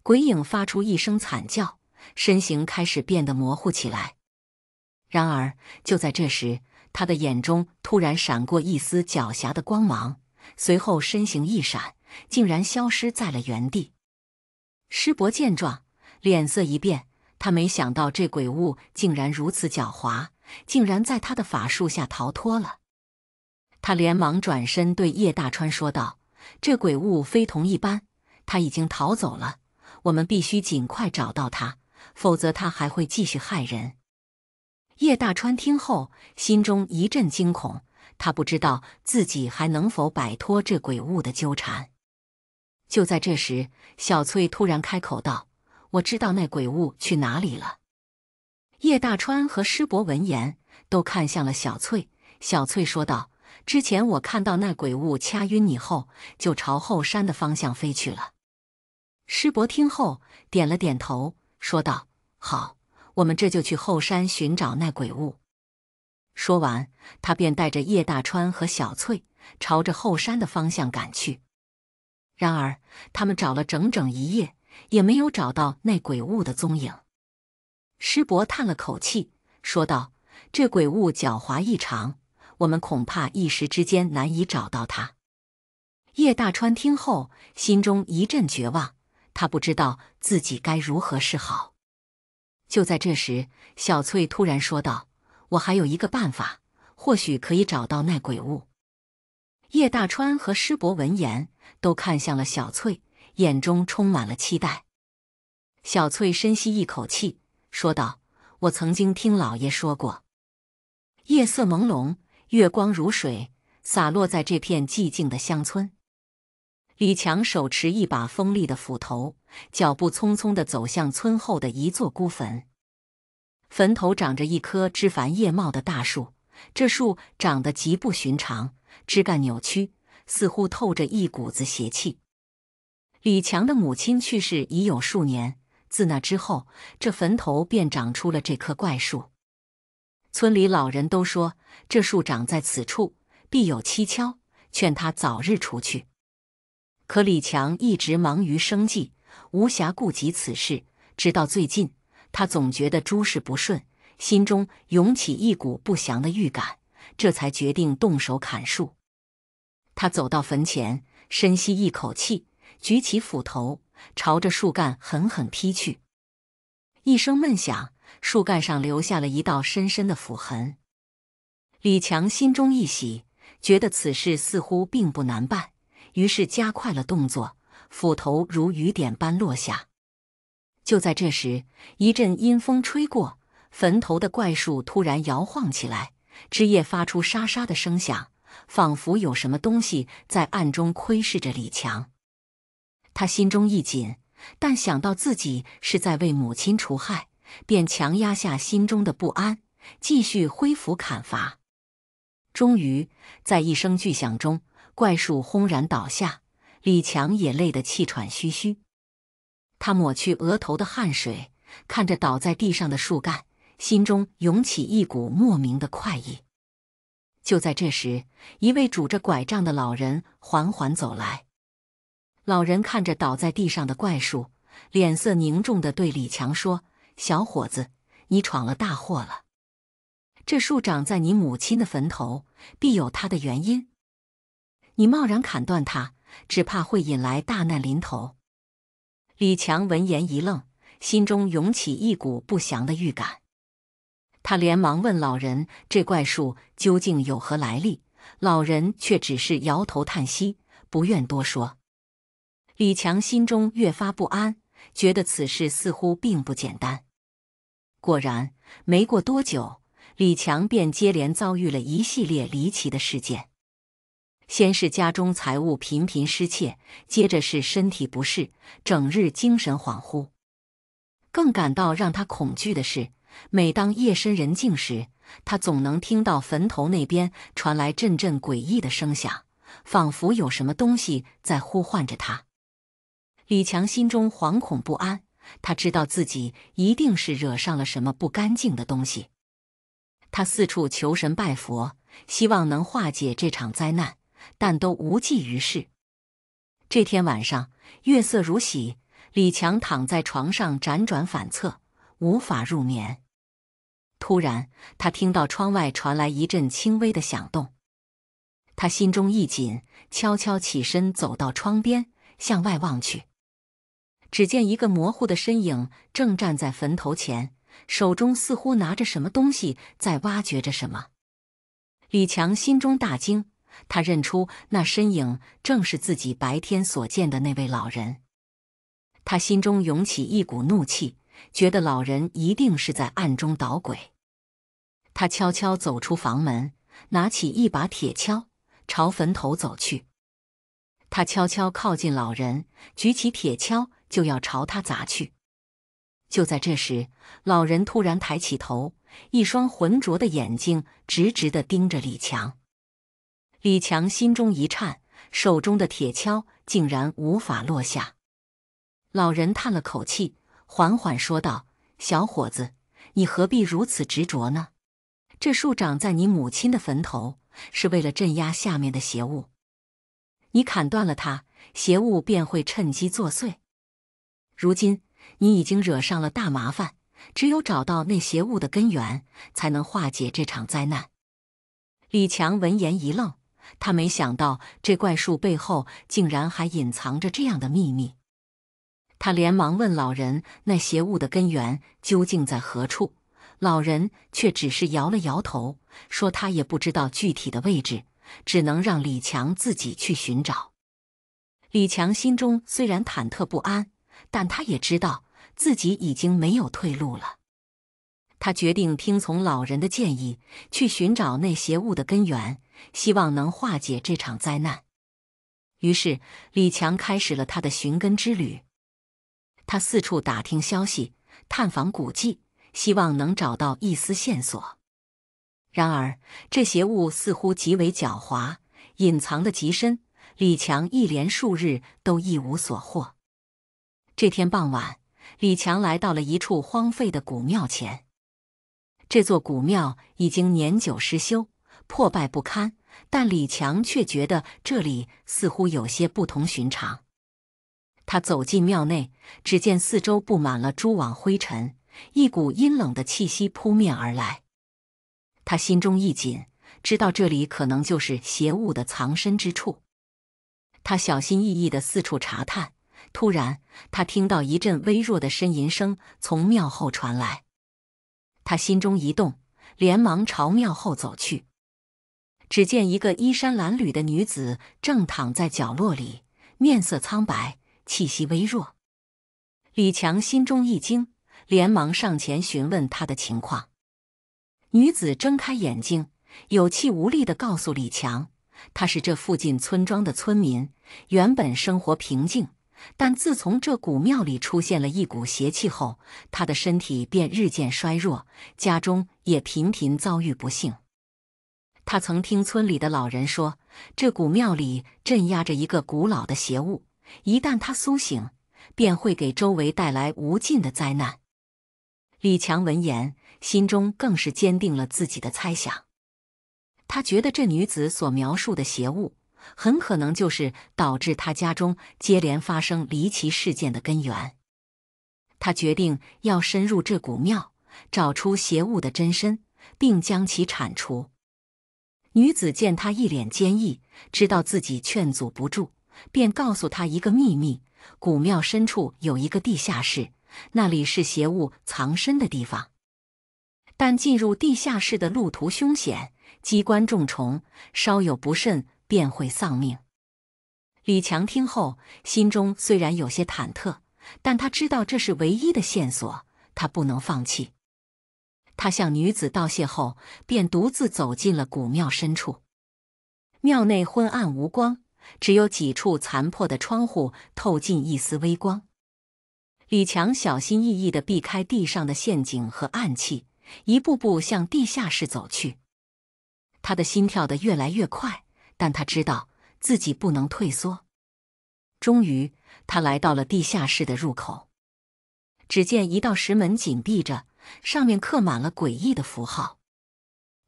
鬼影发出一声惨叫。身形开始变得模糊起来。然而，就在这时，他的眼中突然闪过一丝狡黠的光芒，随后身形一闪，竟然消失在了原地。师伯见状，脸色一变，他没想到这鬼物竟然如此狡猾，竟然在他的法术下逃脱了。他连忙转身对叶大川说道：“这鬼物非同一般，他已经逃走了，我们必须尽快找到他。”否则，他还会继续害人。叶大川听后，心中一阵惊恐，他不知道自己还能否摆脱这鬼物的纠缠。就在这时，小翠突然开口道：“我知道那鬼物去哪里了。”叶大川和师伯闻言，都看向了小翠。小翠说道：“之前我看到那鬼物掐晕你后，就朝后山的方向飞去了。”师伯听后，点了点头。说道：“好，我们这就去后山寻找那鬼物。”说完，他便带着叶大川和小翠朝着后山的方向赶去。然而，他们找了整整一夜，也没有找到那鬼物的踪影。师伯叹了口气，说道：“这鬼物狡猾异常，我们恐怕一时之间难以找到它。”叶大川听后，心中一阵绝望。他不知道自己该如何是好。就在这时，小翠突然说道：“我还有一个办法，或许可以找到那鬼物。”叶大川和师伯闻言都看向了小翠，眼中充满了期待。小翠深吸一口气，说道：“我曾经听老爷说过，夜色朦胧，月光如水，洒落在这片寂静的乡村。”李强手持一把锋利的斧头，脚步匆匆地走向村后的一座孤坟。坟头长着一棵枝繁叶茂的大树，这树长得极不寻常，枝干扭曲，似乎透着一股子邪气。李强的母亲去世已有数年，自那之后，这坟头便长出了这棵怪树。村里老人都说，这树长在此处必有蹊跷，劝他早日除去。可李强一直忙于生计，无暇顾及此事。直到最近，他总觉得诸事不顺，心中涌起一股不祥的预感，这才决定动手砍树。他走到坟前，深吸一口气，举起斧头，朝着树干狠狠劈去。一声闷响，树干上留下了一道深深的斧痕。李强心中一喜，觉得此事似乎并不难办。于是加快了动作，斧头如雨点般落下。就在这时，一阵阴风吹过，坟头的怪树突然摇晃起来，枝叶发出沙沙的声响，仿佛有什么东西在暗中窥视着李强。他心中一紧，但想到自己是在为母亲除害，便强压下心中的不安，继续挥斧砍伐。终于，在一声巨响中。怪树轰然倒下，李强也累得气喘吁吁。他抹去额头的汗水，看着倒在地上的树干，心中涌起一股莫名的快意。就在这时，一位拄着拐杖的老人缓缓走来。老人看着倒在地上的怪树，脸色凝重地对李强说：“小伙子，你闯了大祸了。这树长在你母亲的坟头，必有它的原因。”你贸然砍断它，只怕会引来大难临头。李强闻言一愣，心中涌起一股不祥的预感。他连忙问老人：“这怪树究竟有何来历？”老人却只是摇头叹息，不愿多说。李强心中越发不安，觉得此事似乎并不简单。果然，没过多久，李强便接连遭遇了一系列离奇的事件。先是家中财物频频失窃，接着是身体不适，整日精神恍惚。更感到让他恐惧的是，每当夜深人静时，他总能听到坟头那边传来阵阵诡异的声响，仿佛有什么东西在呼唤着他。李强心中惶恐不安，他知道自己一定是惹上了什么不干净的东西。他四处求神拜佛，希望能化解这场灾难。但都无济于事。这天晚上，月色如洗，李强躺在床上辗转反侧，无法入眠。突然，他听到窗外传来一阵轻微的响动，他心中一紧，悄悄起身走到窗边，向外望去，只见一个模糊的身影正站在坟头前，手中似乎拿着什么东西，在挖掘着什么。李强心中大惊。他认出那身影正是自己白天所见的那位老人，他心中涌起一股怒气，觉得老人一定是在暗中捣鬼。他悄悄走出房门，拿起一把铁锹，朝坟头走去。他悄悄靠近老人，举起铁锹就要朝他砸去。就在这时，老人突然抬起头，一双浑浊的眼睛直直地盯着李强。李强心中一颤，手中的铁锹竟然无法落下。老人叹了口气，缓缓说道：“小伙子，你何必如此执着呢？这树长在你母亲的坟头，是为了镇压下面的邪物。你砍断了它，邪物便会趁机作祟。如今你已经惹上了大麻烦，只有找到那邪物的根源，才能化解这场灾难。”李强闻言一愣。他没想到这怪树背后竟然还隐藏着这样的秘密，他连忙问老人那邪物的根源究竟在何处，老人却只是摇了摇头，说他也不知道具体的位置，只能让李强自己去寻找。李强心中虽然忐忑不安，但他也知道自己已经没有退路了。他决定听从老人的建议，去寻找那邪物的根源，希望能化解这场灾难。于是，李强开始了他的寻根之旅。他四处打听消息，探访古迹，希望能找到一丝线索。然而，这邪物似乎极为狡猾，隐藏的极深。李强一连数日都一无所获。这天傍晚，李强来到了一处荒废的古庙前。这座古庙已经年久失修，破败不堪，但李强却觉得这里似乎有些不同寻常。他走进庙内，只见四周布满了蛛网灰尘，一股阴冷的气息扑面而来。他心中一紧，知道这里可能就是邪物的藏身之处。他小心翼翼的四处查探，突然，他听到一阵微弱的呻吟声从庙后传来。他心中一动，连忙朝庙后走去。只见一个衣衫褴褛的女子正躺在角落里，面色苍白，气息微弱。李强心中一惊，连忙上前询问她的情况。女子睁开眼睛，有气无力的告诉李强，她是这附近村庄的村民，原本生活平静。但自从这古庙里出现了一股邪气后，他的身体便日渐衰弱，家中也频频遭遇不幸。他曾听村里的老人说，这古庙里镇压着一个古老的邪物，一旦他苏醒，便会给周围带来无尽的灾难。李强闻言，心中更是坚定了自己的猜想。他觉得这女子所描述的邪物。很可能就是导致他家中接连发生离奇事件的根源。他决定要深入这古庙，找出邪物的真身，并将其铲除。女子见他一脸坚毅，知道自己劝阻不住，便告诉他一个秘密：古庙深处有一个地下室，那里是邪物藏身的地方。但进入地下室的路途凶险，机关重重，稍有不慎。便会丧命。李强听后，心中虽然有些忐忑，但他知道这是唯一的线索，他不能放弃。他向女子道谢后，便独自走进了古庙深处。庙内昏暗无光，只有几处残破的窗户透进一丝微光。李强小心翼翼的避开地上的陷阱和暗器，一步步向地下室走去。他的心跳得越来越快。但他知道自己不能退缩。终于，他来到了地下室的入口，只见一道石门紧闭着，上面刻满了诡异的符号。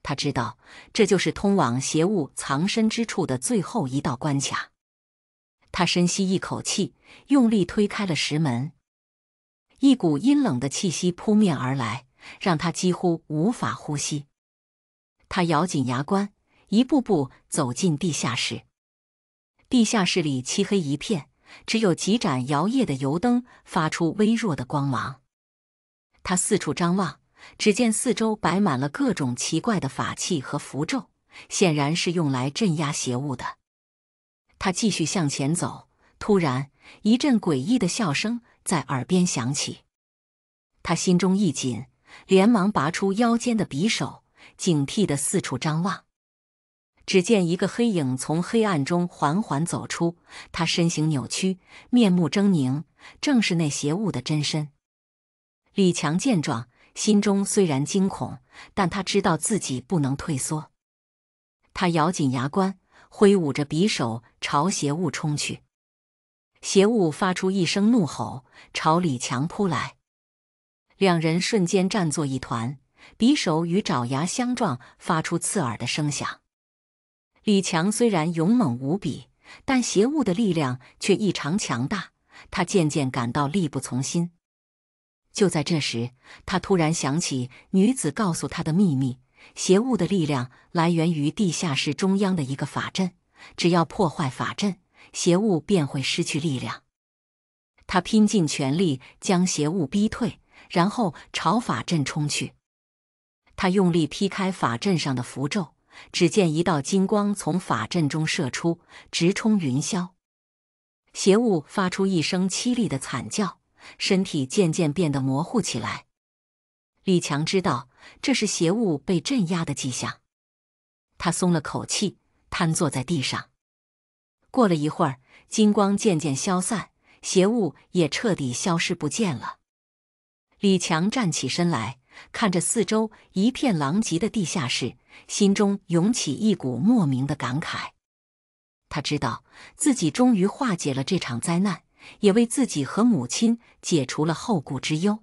他知道，这就是通往邪物藏身之处的最后一道关卡。他深吸一口气，用力推开了石门。一股阴冷的气息扑面而来，让他几乎无法呼吸。他咬紧牙关。一步步走进地下室，地下室里漆黑一片，只有几盏摇曳的油灯发出微弱的光芒。他四处张望，只见四周摆满了各种奇怪的法器和符咒，显然是用来镇压邪物的。他继续向前走，突然一阵诡异的笑声在耳边响起，他心中一紧，连忙拔出腰间的匕首，警惕的四处张望。只见一个黑影从黑暗中缓缓走出，他身形扭曲，面目狰狞，正是那邪物的真身。李强见状，心中虽然惊恐，但他知道自己不能退缩。他咬紧牙关，挥舞着匕首朝邪物冲去。邪物发出一声怒吼，朝李强扑来。两人瞬间战作一团，匕首与爪牙相撞，发出刺耳的声响。李强虽然勇猛无比，但邪物的力量却异常强大。他渐渐感到力不从心。就在这时，他突然想起女子告诉他的秘密：邪物的力量来源于地下室中央的一个法阵，只要破坏法阵，邪物便会失去力量。他拼尽全力将邪物逼退，然后朝法阵冲去。他用力劈开法阵上的符咒。只见一道金光从法阵中射出，直冲云霄。邪物发出一声凄厉的惨叫，身体渐渐变得模糊起来。李强知道这是邪物被镇压的迹象，他松了口气，瘫坐在地上。过了一会儿，金光渐渐消散，邪物也彻底消失不见了。李强站起身来。看着四周一片狼藉的地下室，心中涌起一股莫名的感慨。他知道自己终于化解了这场灾难，也为自己和母亲解除了后顾之忧。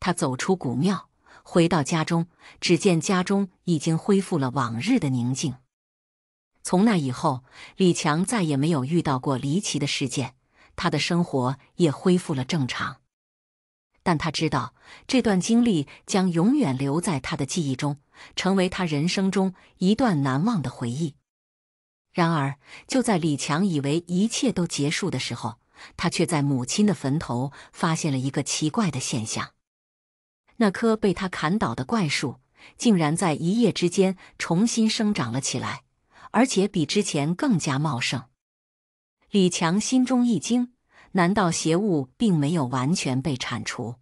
他走出古庙，回到家中，只见家中已经恢复了往日的宁静。从那以后，李强再也没有遇到过离奇的事件，他的生活也恢复了正常。但他知道，这段经历将永远留在他的记忆中，成为他人生中一段难忘的回忆。然而，就在李强以为一切都结束的时候，他却在母亲的坟头发现了一个奇怪的现象：那棵被他砍倒的怪树，竟然在一夜之间重新生长了起来，而且比之前更加茂盛。李强心中一惊。难道邪物并没有完全被铲除？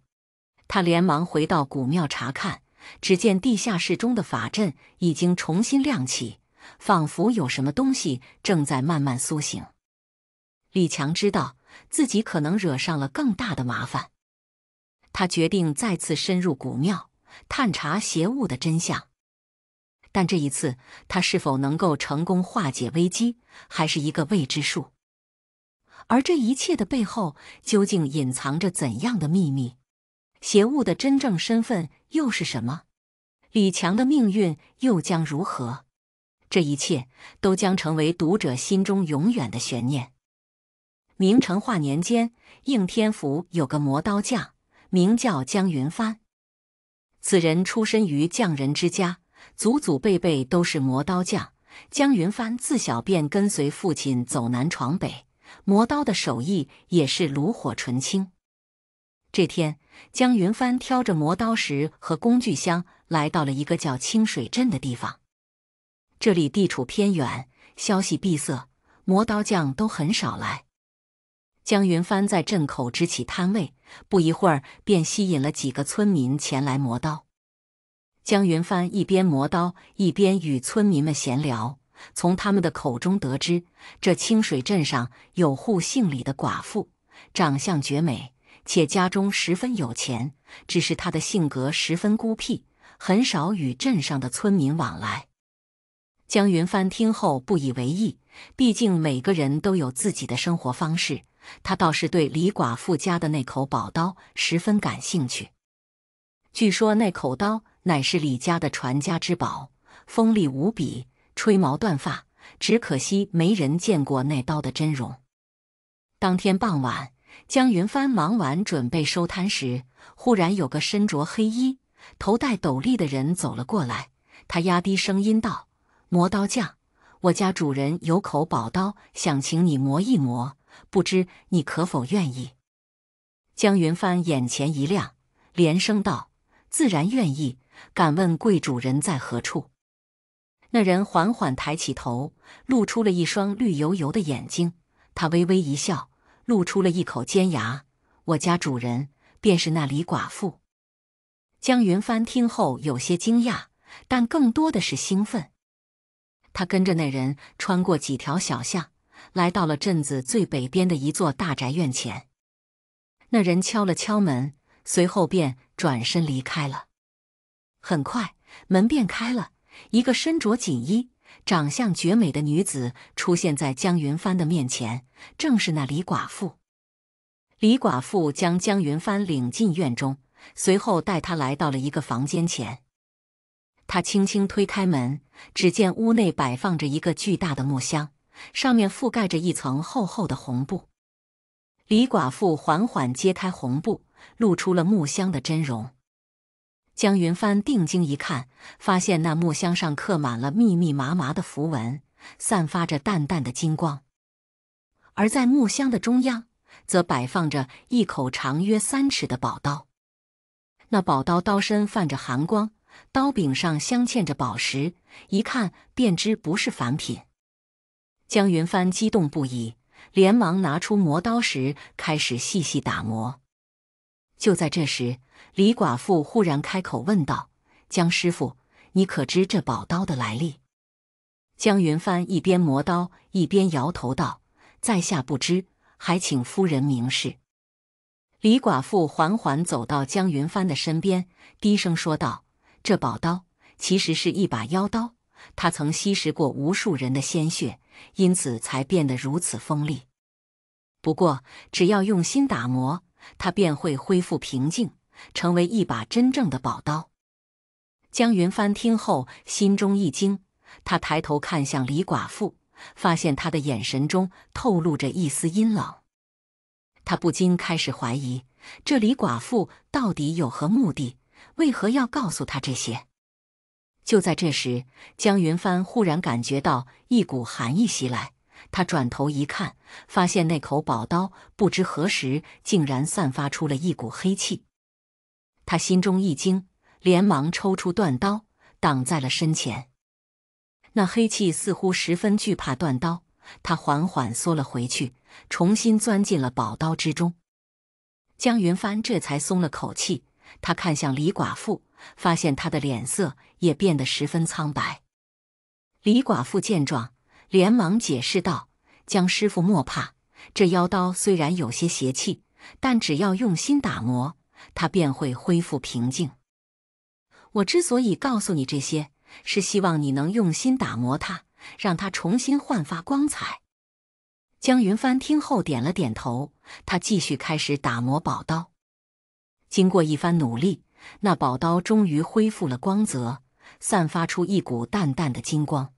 他连忙回到古庙查看，只见地下室中的法阵已经重新亮起，仿佛有什么东西正在慢慢苏醒。李强知道自己可能惹上了更大的麻烦，他决定再次深入古庙探查邪物的真相，但这一次他是否能够成功化解危机，还是一个未知数。而这一切的背后究竟隐藏着怎样的秘密？邪物的真正身份又是什么？李强的命运又将如何？这一切都将成为读者心中永远的悬念。明成化年间，应天府有个磨刀匠，名叫江云帆。此人出身于匠人之家，祖祖辈辈都是磨刀匠。江云帆自小便跟随父亲走南闯北。磨刀的手艺也是炉火纯青。这天，江云帆挑着磨刀石和工具箱来到了一个叫清水镇的地方。这里地处偏远，消息闭塞，磨刀匠都很少来。江云帆在镇口支起摊位，不一会儿便吸引了几个村民前来磨刀。江云帆一边磨刀，一边与村民们闲聊。从他们的口中得知，这清水镇上有户姓李的寡妇，长相绝美，且家中十分有钱。只是她的性格十分孤僻，很少与镇上的村民往来。江云帆听后不以为意，毕竟每个人都有自己的生活方式。他倒是对李寡妇家的那口宝刀十分感兴趣。据说那口刀乃是李家的传家之宝，锋利无比。吹毛断发，只可惜没人见过那刀的真容。当天傍晚，江云帆忙完准备收摊时，忽然有个身着黑衣、头戴斗笠的人走了过来。他压低声音道：“磨刀匠，我家主人有口宝刀，想请你磨一磨，不知你可否愿意？”江云帆眼前一亮，连声道：“自然愿意。敢问贵主人在何处？”那人缓缓抬起头，露出了一双绿油油的眼睛。他微微一笑，露出了一口尖牙。我家主人便是那李寡妇。江云帆听后有些惊讶，但更多的是兴奋。他跟着那人穿过几条小巷，来到了镇子最北边的一座大宅院前。那人敲了敲门，随后便转身离开了。很快，门便开了。一个身着锦衣、长相绝美的女子出现在江云帆的面前，正是那李寡妇。李寡妇将江云帆领进院中，随后带他来到了一个房间前。他轻轻推开门，只见屋内摆放着一个巨大的木箱，上面覆盖着一层厚厚的红布。李寡妇缓缓揭开红布，露出了木箱的真容。江云帆定睛一看，发现那木箱上刻满了密密麻麻的符文，散发着淡淡的金光；而在木箱的中央，则摆放着一口长约三尺的宝刀。那宝刀刀身泛着寒光，刀柄上镶嵌着宝石，一看便知不是凡品。江云帆激动不已，连忙拿出磨刀石，开始细细打磨。就在这时，李寡妇忽然开口问道：“江师傅，你可知这宝刀的来历？”江云帆一边磨刀一边摇头道：“在下不知，还请夫人明示。”李寡妇缓缓走到江云帆的身边，低声说道：“这宝刀其实是一把妖刀，它曾吸食过无数人的鲜血，因此才变得如此锋利。不过，只要用心打磨，它便会恢复平静。”成为一把真正的宝刀。江云帆听后心中一惊，他抬头看向李寡妇，发现他的眼神中透露着一丝阴冷。他不禁开始怀疑，这李寡妇到底有何目的？为何要告诉他这些？就在这时，江云帆忽然感觉到一股寒意袭来，他转头一看，发现那口宝刀不知何时竟然散发出了一股黑气。他心中一惊，连忙抽出断刀挡在了身前。那黑气似乎十分惧怕断刀，他缓缓缩了回去，重新钻进了宝刀之中。江云帆这才松了口气，他看向李寡妇，发现她的脸色也变得十分苍白。李寡妇见状，连忙解释道：“江师傅莫怕，这妖刀虽然有些邪气，但只要用心打磨。”他便会恢复平静。我之所以告诉你这些，是希望你能用心打磨它，让它重新焕发光彩。江云帆听后点了点头，他继续开始打磨宝刀。经过一番努力，那宝刀终于恢复了光泽，散发出一股淡淡的金光。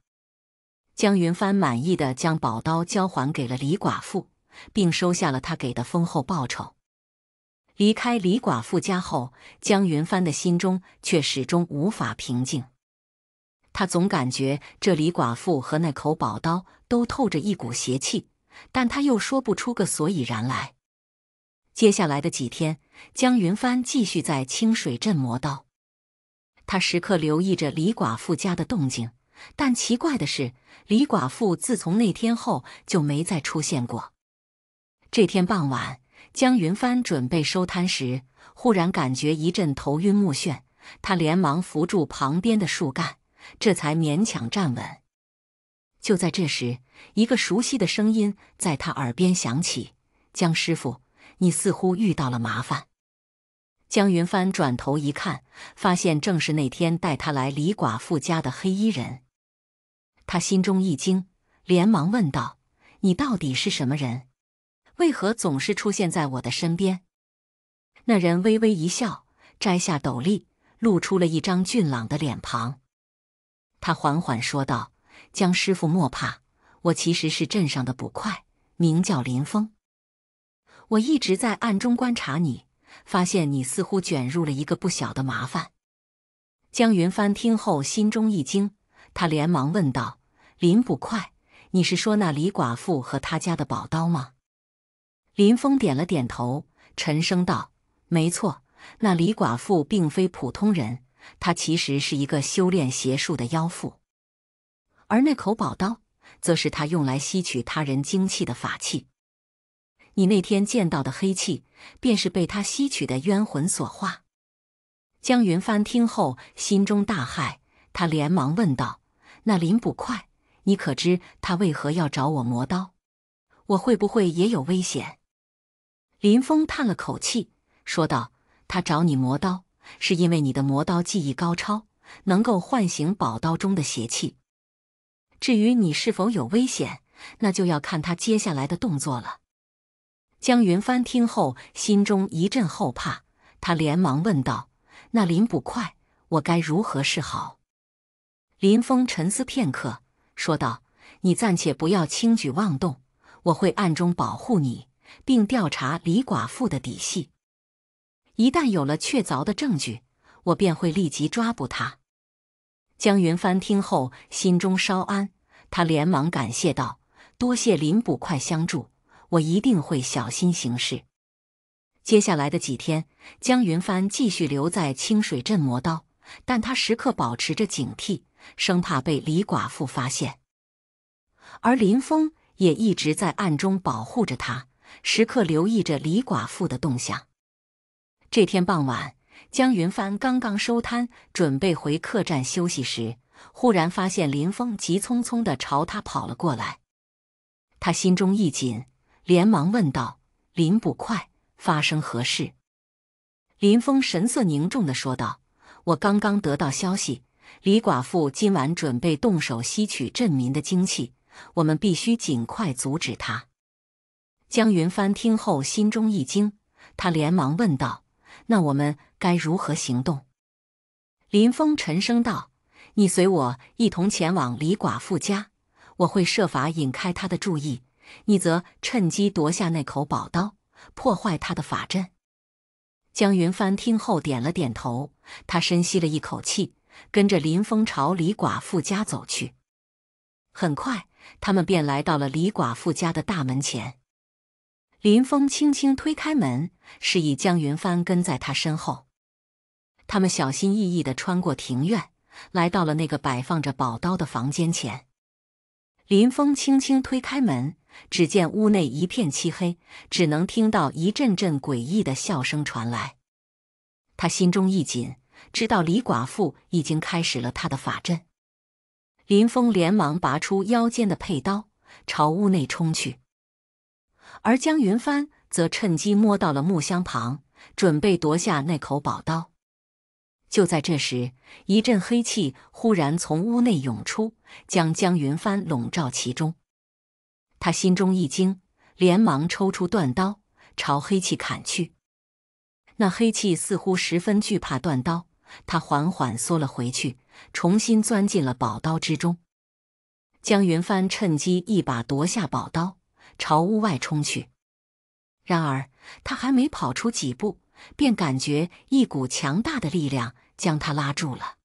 江云帆满意的将宝刀交还给了李寡妇，并收下了他给的丰厚报酬。离开李寡妇家后，江云帆的心中却始终无法平静。他总感觉这李寡妇和那口宝刀都透着一股邪气，但他又说不出个所以然来。接下来的几天，江云帆继续在清水镇磨刀，他时刻留意着李寡妇家的动静。但奇怪的是，李寡妇自从那天后就没再出现过。这天傍晚。江云帆准备收摊时，忽然感觉一阵头晕目眩，他连忙扶住旁边的树干，这才勉强站稳。就在这时，一个熟悉的声音在他耳边响起：“江师傅，你似乎遇到了麻烦。”江云帆转头一看，发现正是那天带他来李寡妇家的黑衣人。他心中一惊，连忙问道：“你到底是什么人？”为何总是出现在我的身边？那人微微一笑，摘下斗笠，露出了一张俊朗的脸庞。他缓缓说道：“江师傅莫怕，我其实是镇上的捕快，名叫林峰。我一直在暗中观察你，发现你似乎卷入了一个不小的麻烦。”江云帆听后心中一惊，他连忙问道：“林捕快，你是说那李寡妇和他家的宝刀吗？”林峰点了点头，沉声道：“没错，那李寡妇并非普通人，她其实是一个修炼邪术的妖妇，而那口宝刀，则是她用来吸取他人精气的法器。你那天见到的黑气，便是被她吸取的冤魂所化。”江云帆听后心中大骇，他连忙问道：“那林捕快，你可知他为何要找我磨刀？我会不会也有危险？”林峰叹了口气，说道：“他找你磨刀，是因为你的磨刀技艺高超，能够唤醒宝刀中的邪气。至于你是否有危险，那就要看他接下来的动作了。”江云帆听后，心中一阵后怕，他连忙问道：“那林捕快，我该如何是好？”林峰沉思片刻，说道：“你暂且不要轻举妄动，我会暗中保护你。”并调查李寡妇的底细。一旦有了确凿的证据，我便会立即抓捕她。江云帆听后心中稍安，他连忙感谢道：“多谢林捕快相助，我一定会小心行事。”接下来的几天，江云帆继续留在清水镇磨刀，但他时刻保持着警惕，生怕被李寡妇发现。而林峰也一直在暗中保护着他。时刻留意着李寡妇的动向。这天傍晚，江云帆刚刚收摊，准备回客栈休息时，忽然发现林峰急匆匆地朝他跑了过来。他心中一紧，连忙问道：“林捕快，发生何事？”林峰神色凝重地说道：“我刚刚得到消息，李寡妇今晚准备动手吸取镇民的精气，我们必须尽快阻止她。”江云帆听后心中一惊，他连忙问道：“那我们该如何行动？”林峰沉声道：“你随我一同前往李寡妇家，我会设法引开她的注意，你则趁机夺下那口宝刀，破坏她的法阵。”江云帆听后点了点头，他深吸了一口气，跟着林峰朝李寡妇家走去。很快，他们便来到了李寡妇家的大门前。林峰轻轻推开门，示意江云帆跟在他身后。他们小心翼翼地穿过庭院，来到了那个摆放着宝刀的房间前。林峰轻轻推开门，只见屋内一片漆黑，只能听到一阵阵诡异的笑声传来。他心中一紧，知道李寡妇已经开始了她的法阵。林峰连忙拔出腰间的佩刀，朝屋内冲去。而江云帆则趁机摸到了木箱旁，准备夺下那口宝刀。就在这时，一阵黑气忽然从屋内涌出，将江云帆笼罩其中。他心中一惊，连忙抽出断刀朝黑气砍去。那黑气似乎十分惧怕断刀，他缓缓缩了回去，重新钻进了宝刀之中。江云帆趁机一把夺下宝刀。朝屋外冲去，然而他还没跑出几步，便感觉一股强大的力量将他拉住了。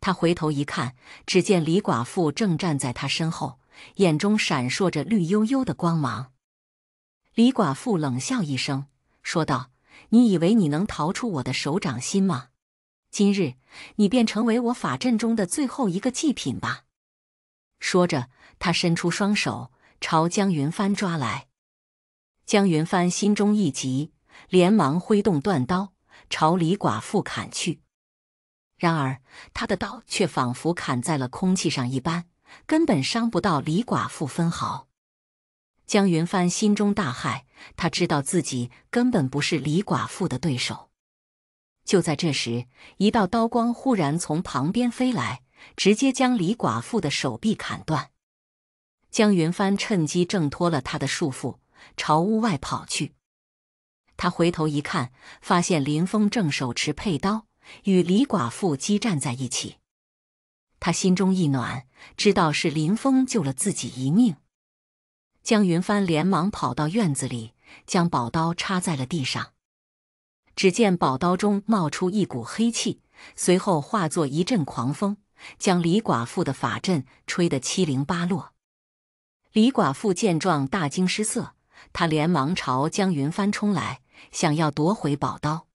他回头一看，只见李寡妇正站在他身后，眼中闪烁着绿幽幽的光芒。李寡妇冷笑一声，说道：“你以为你能逃出我的手掌心吗？今日你便成为我法阵中的最后一个祭品吧。”说着，他伸出双手。朝江云帆抓来，江云帆心中一急，连忙挥动断刀朝李寡妇砍去。然而他的刀却仿佛砍在了空气上一般，根本伤不到李寡妇分毫。江云帆心中大骇，他知道自己根本不是李寡妇的对手。就在这时，一道刀光忽然从旁边飞来，直接将李寡妇的手臂砍断。江云帆趁机挣脱了他的束缚，朝屋外跑去。他回头一看，发现林峰正手持佩刀，与李寡妇激战在一起。他心中一暖，知道是林峰救了自己一命。江云帆连忙跑到院子里，将宝刀插在了地上。只见宝刀中冒出一股黑气，随后化作一阵狂风，将李寡妇的法阵吹得七零八落。李寡妇见状大惊失色，她连忙朝江云帆冲来，想要夺回宝刀。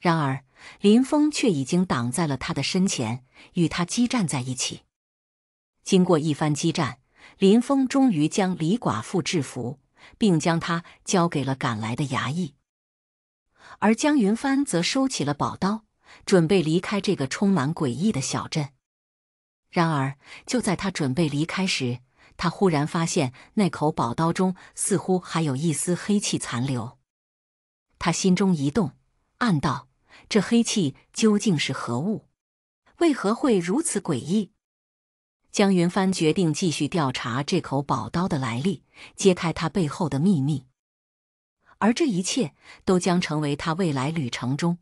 然而林峰却已经挡在了他的身前，与他激战在一起。经过一番激战，林峰终于将李寡妇制服，并将她交给了赶来的衙役。而江云帆则收起了宝刀，准备离开这个充满诡异的小镇。然而就在他准备离开时，他忽然发现那口宝刀中似乎还有一丝黑气残留，他心中一动，暗道：这黑气究竟是何物？为何会如此诡异？江云帆决定继续调查这口宝刀的来历，揭开它背后的秘密，而这一切都将成为他未来旅程中。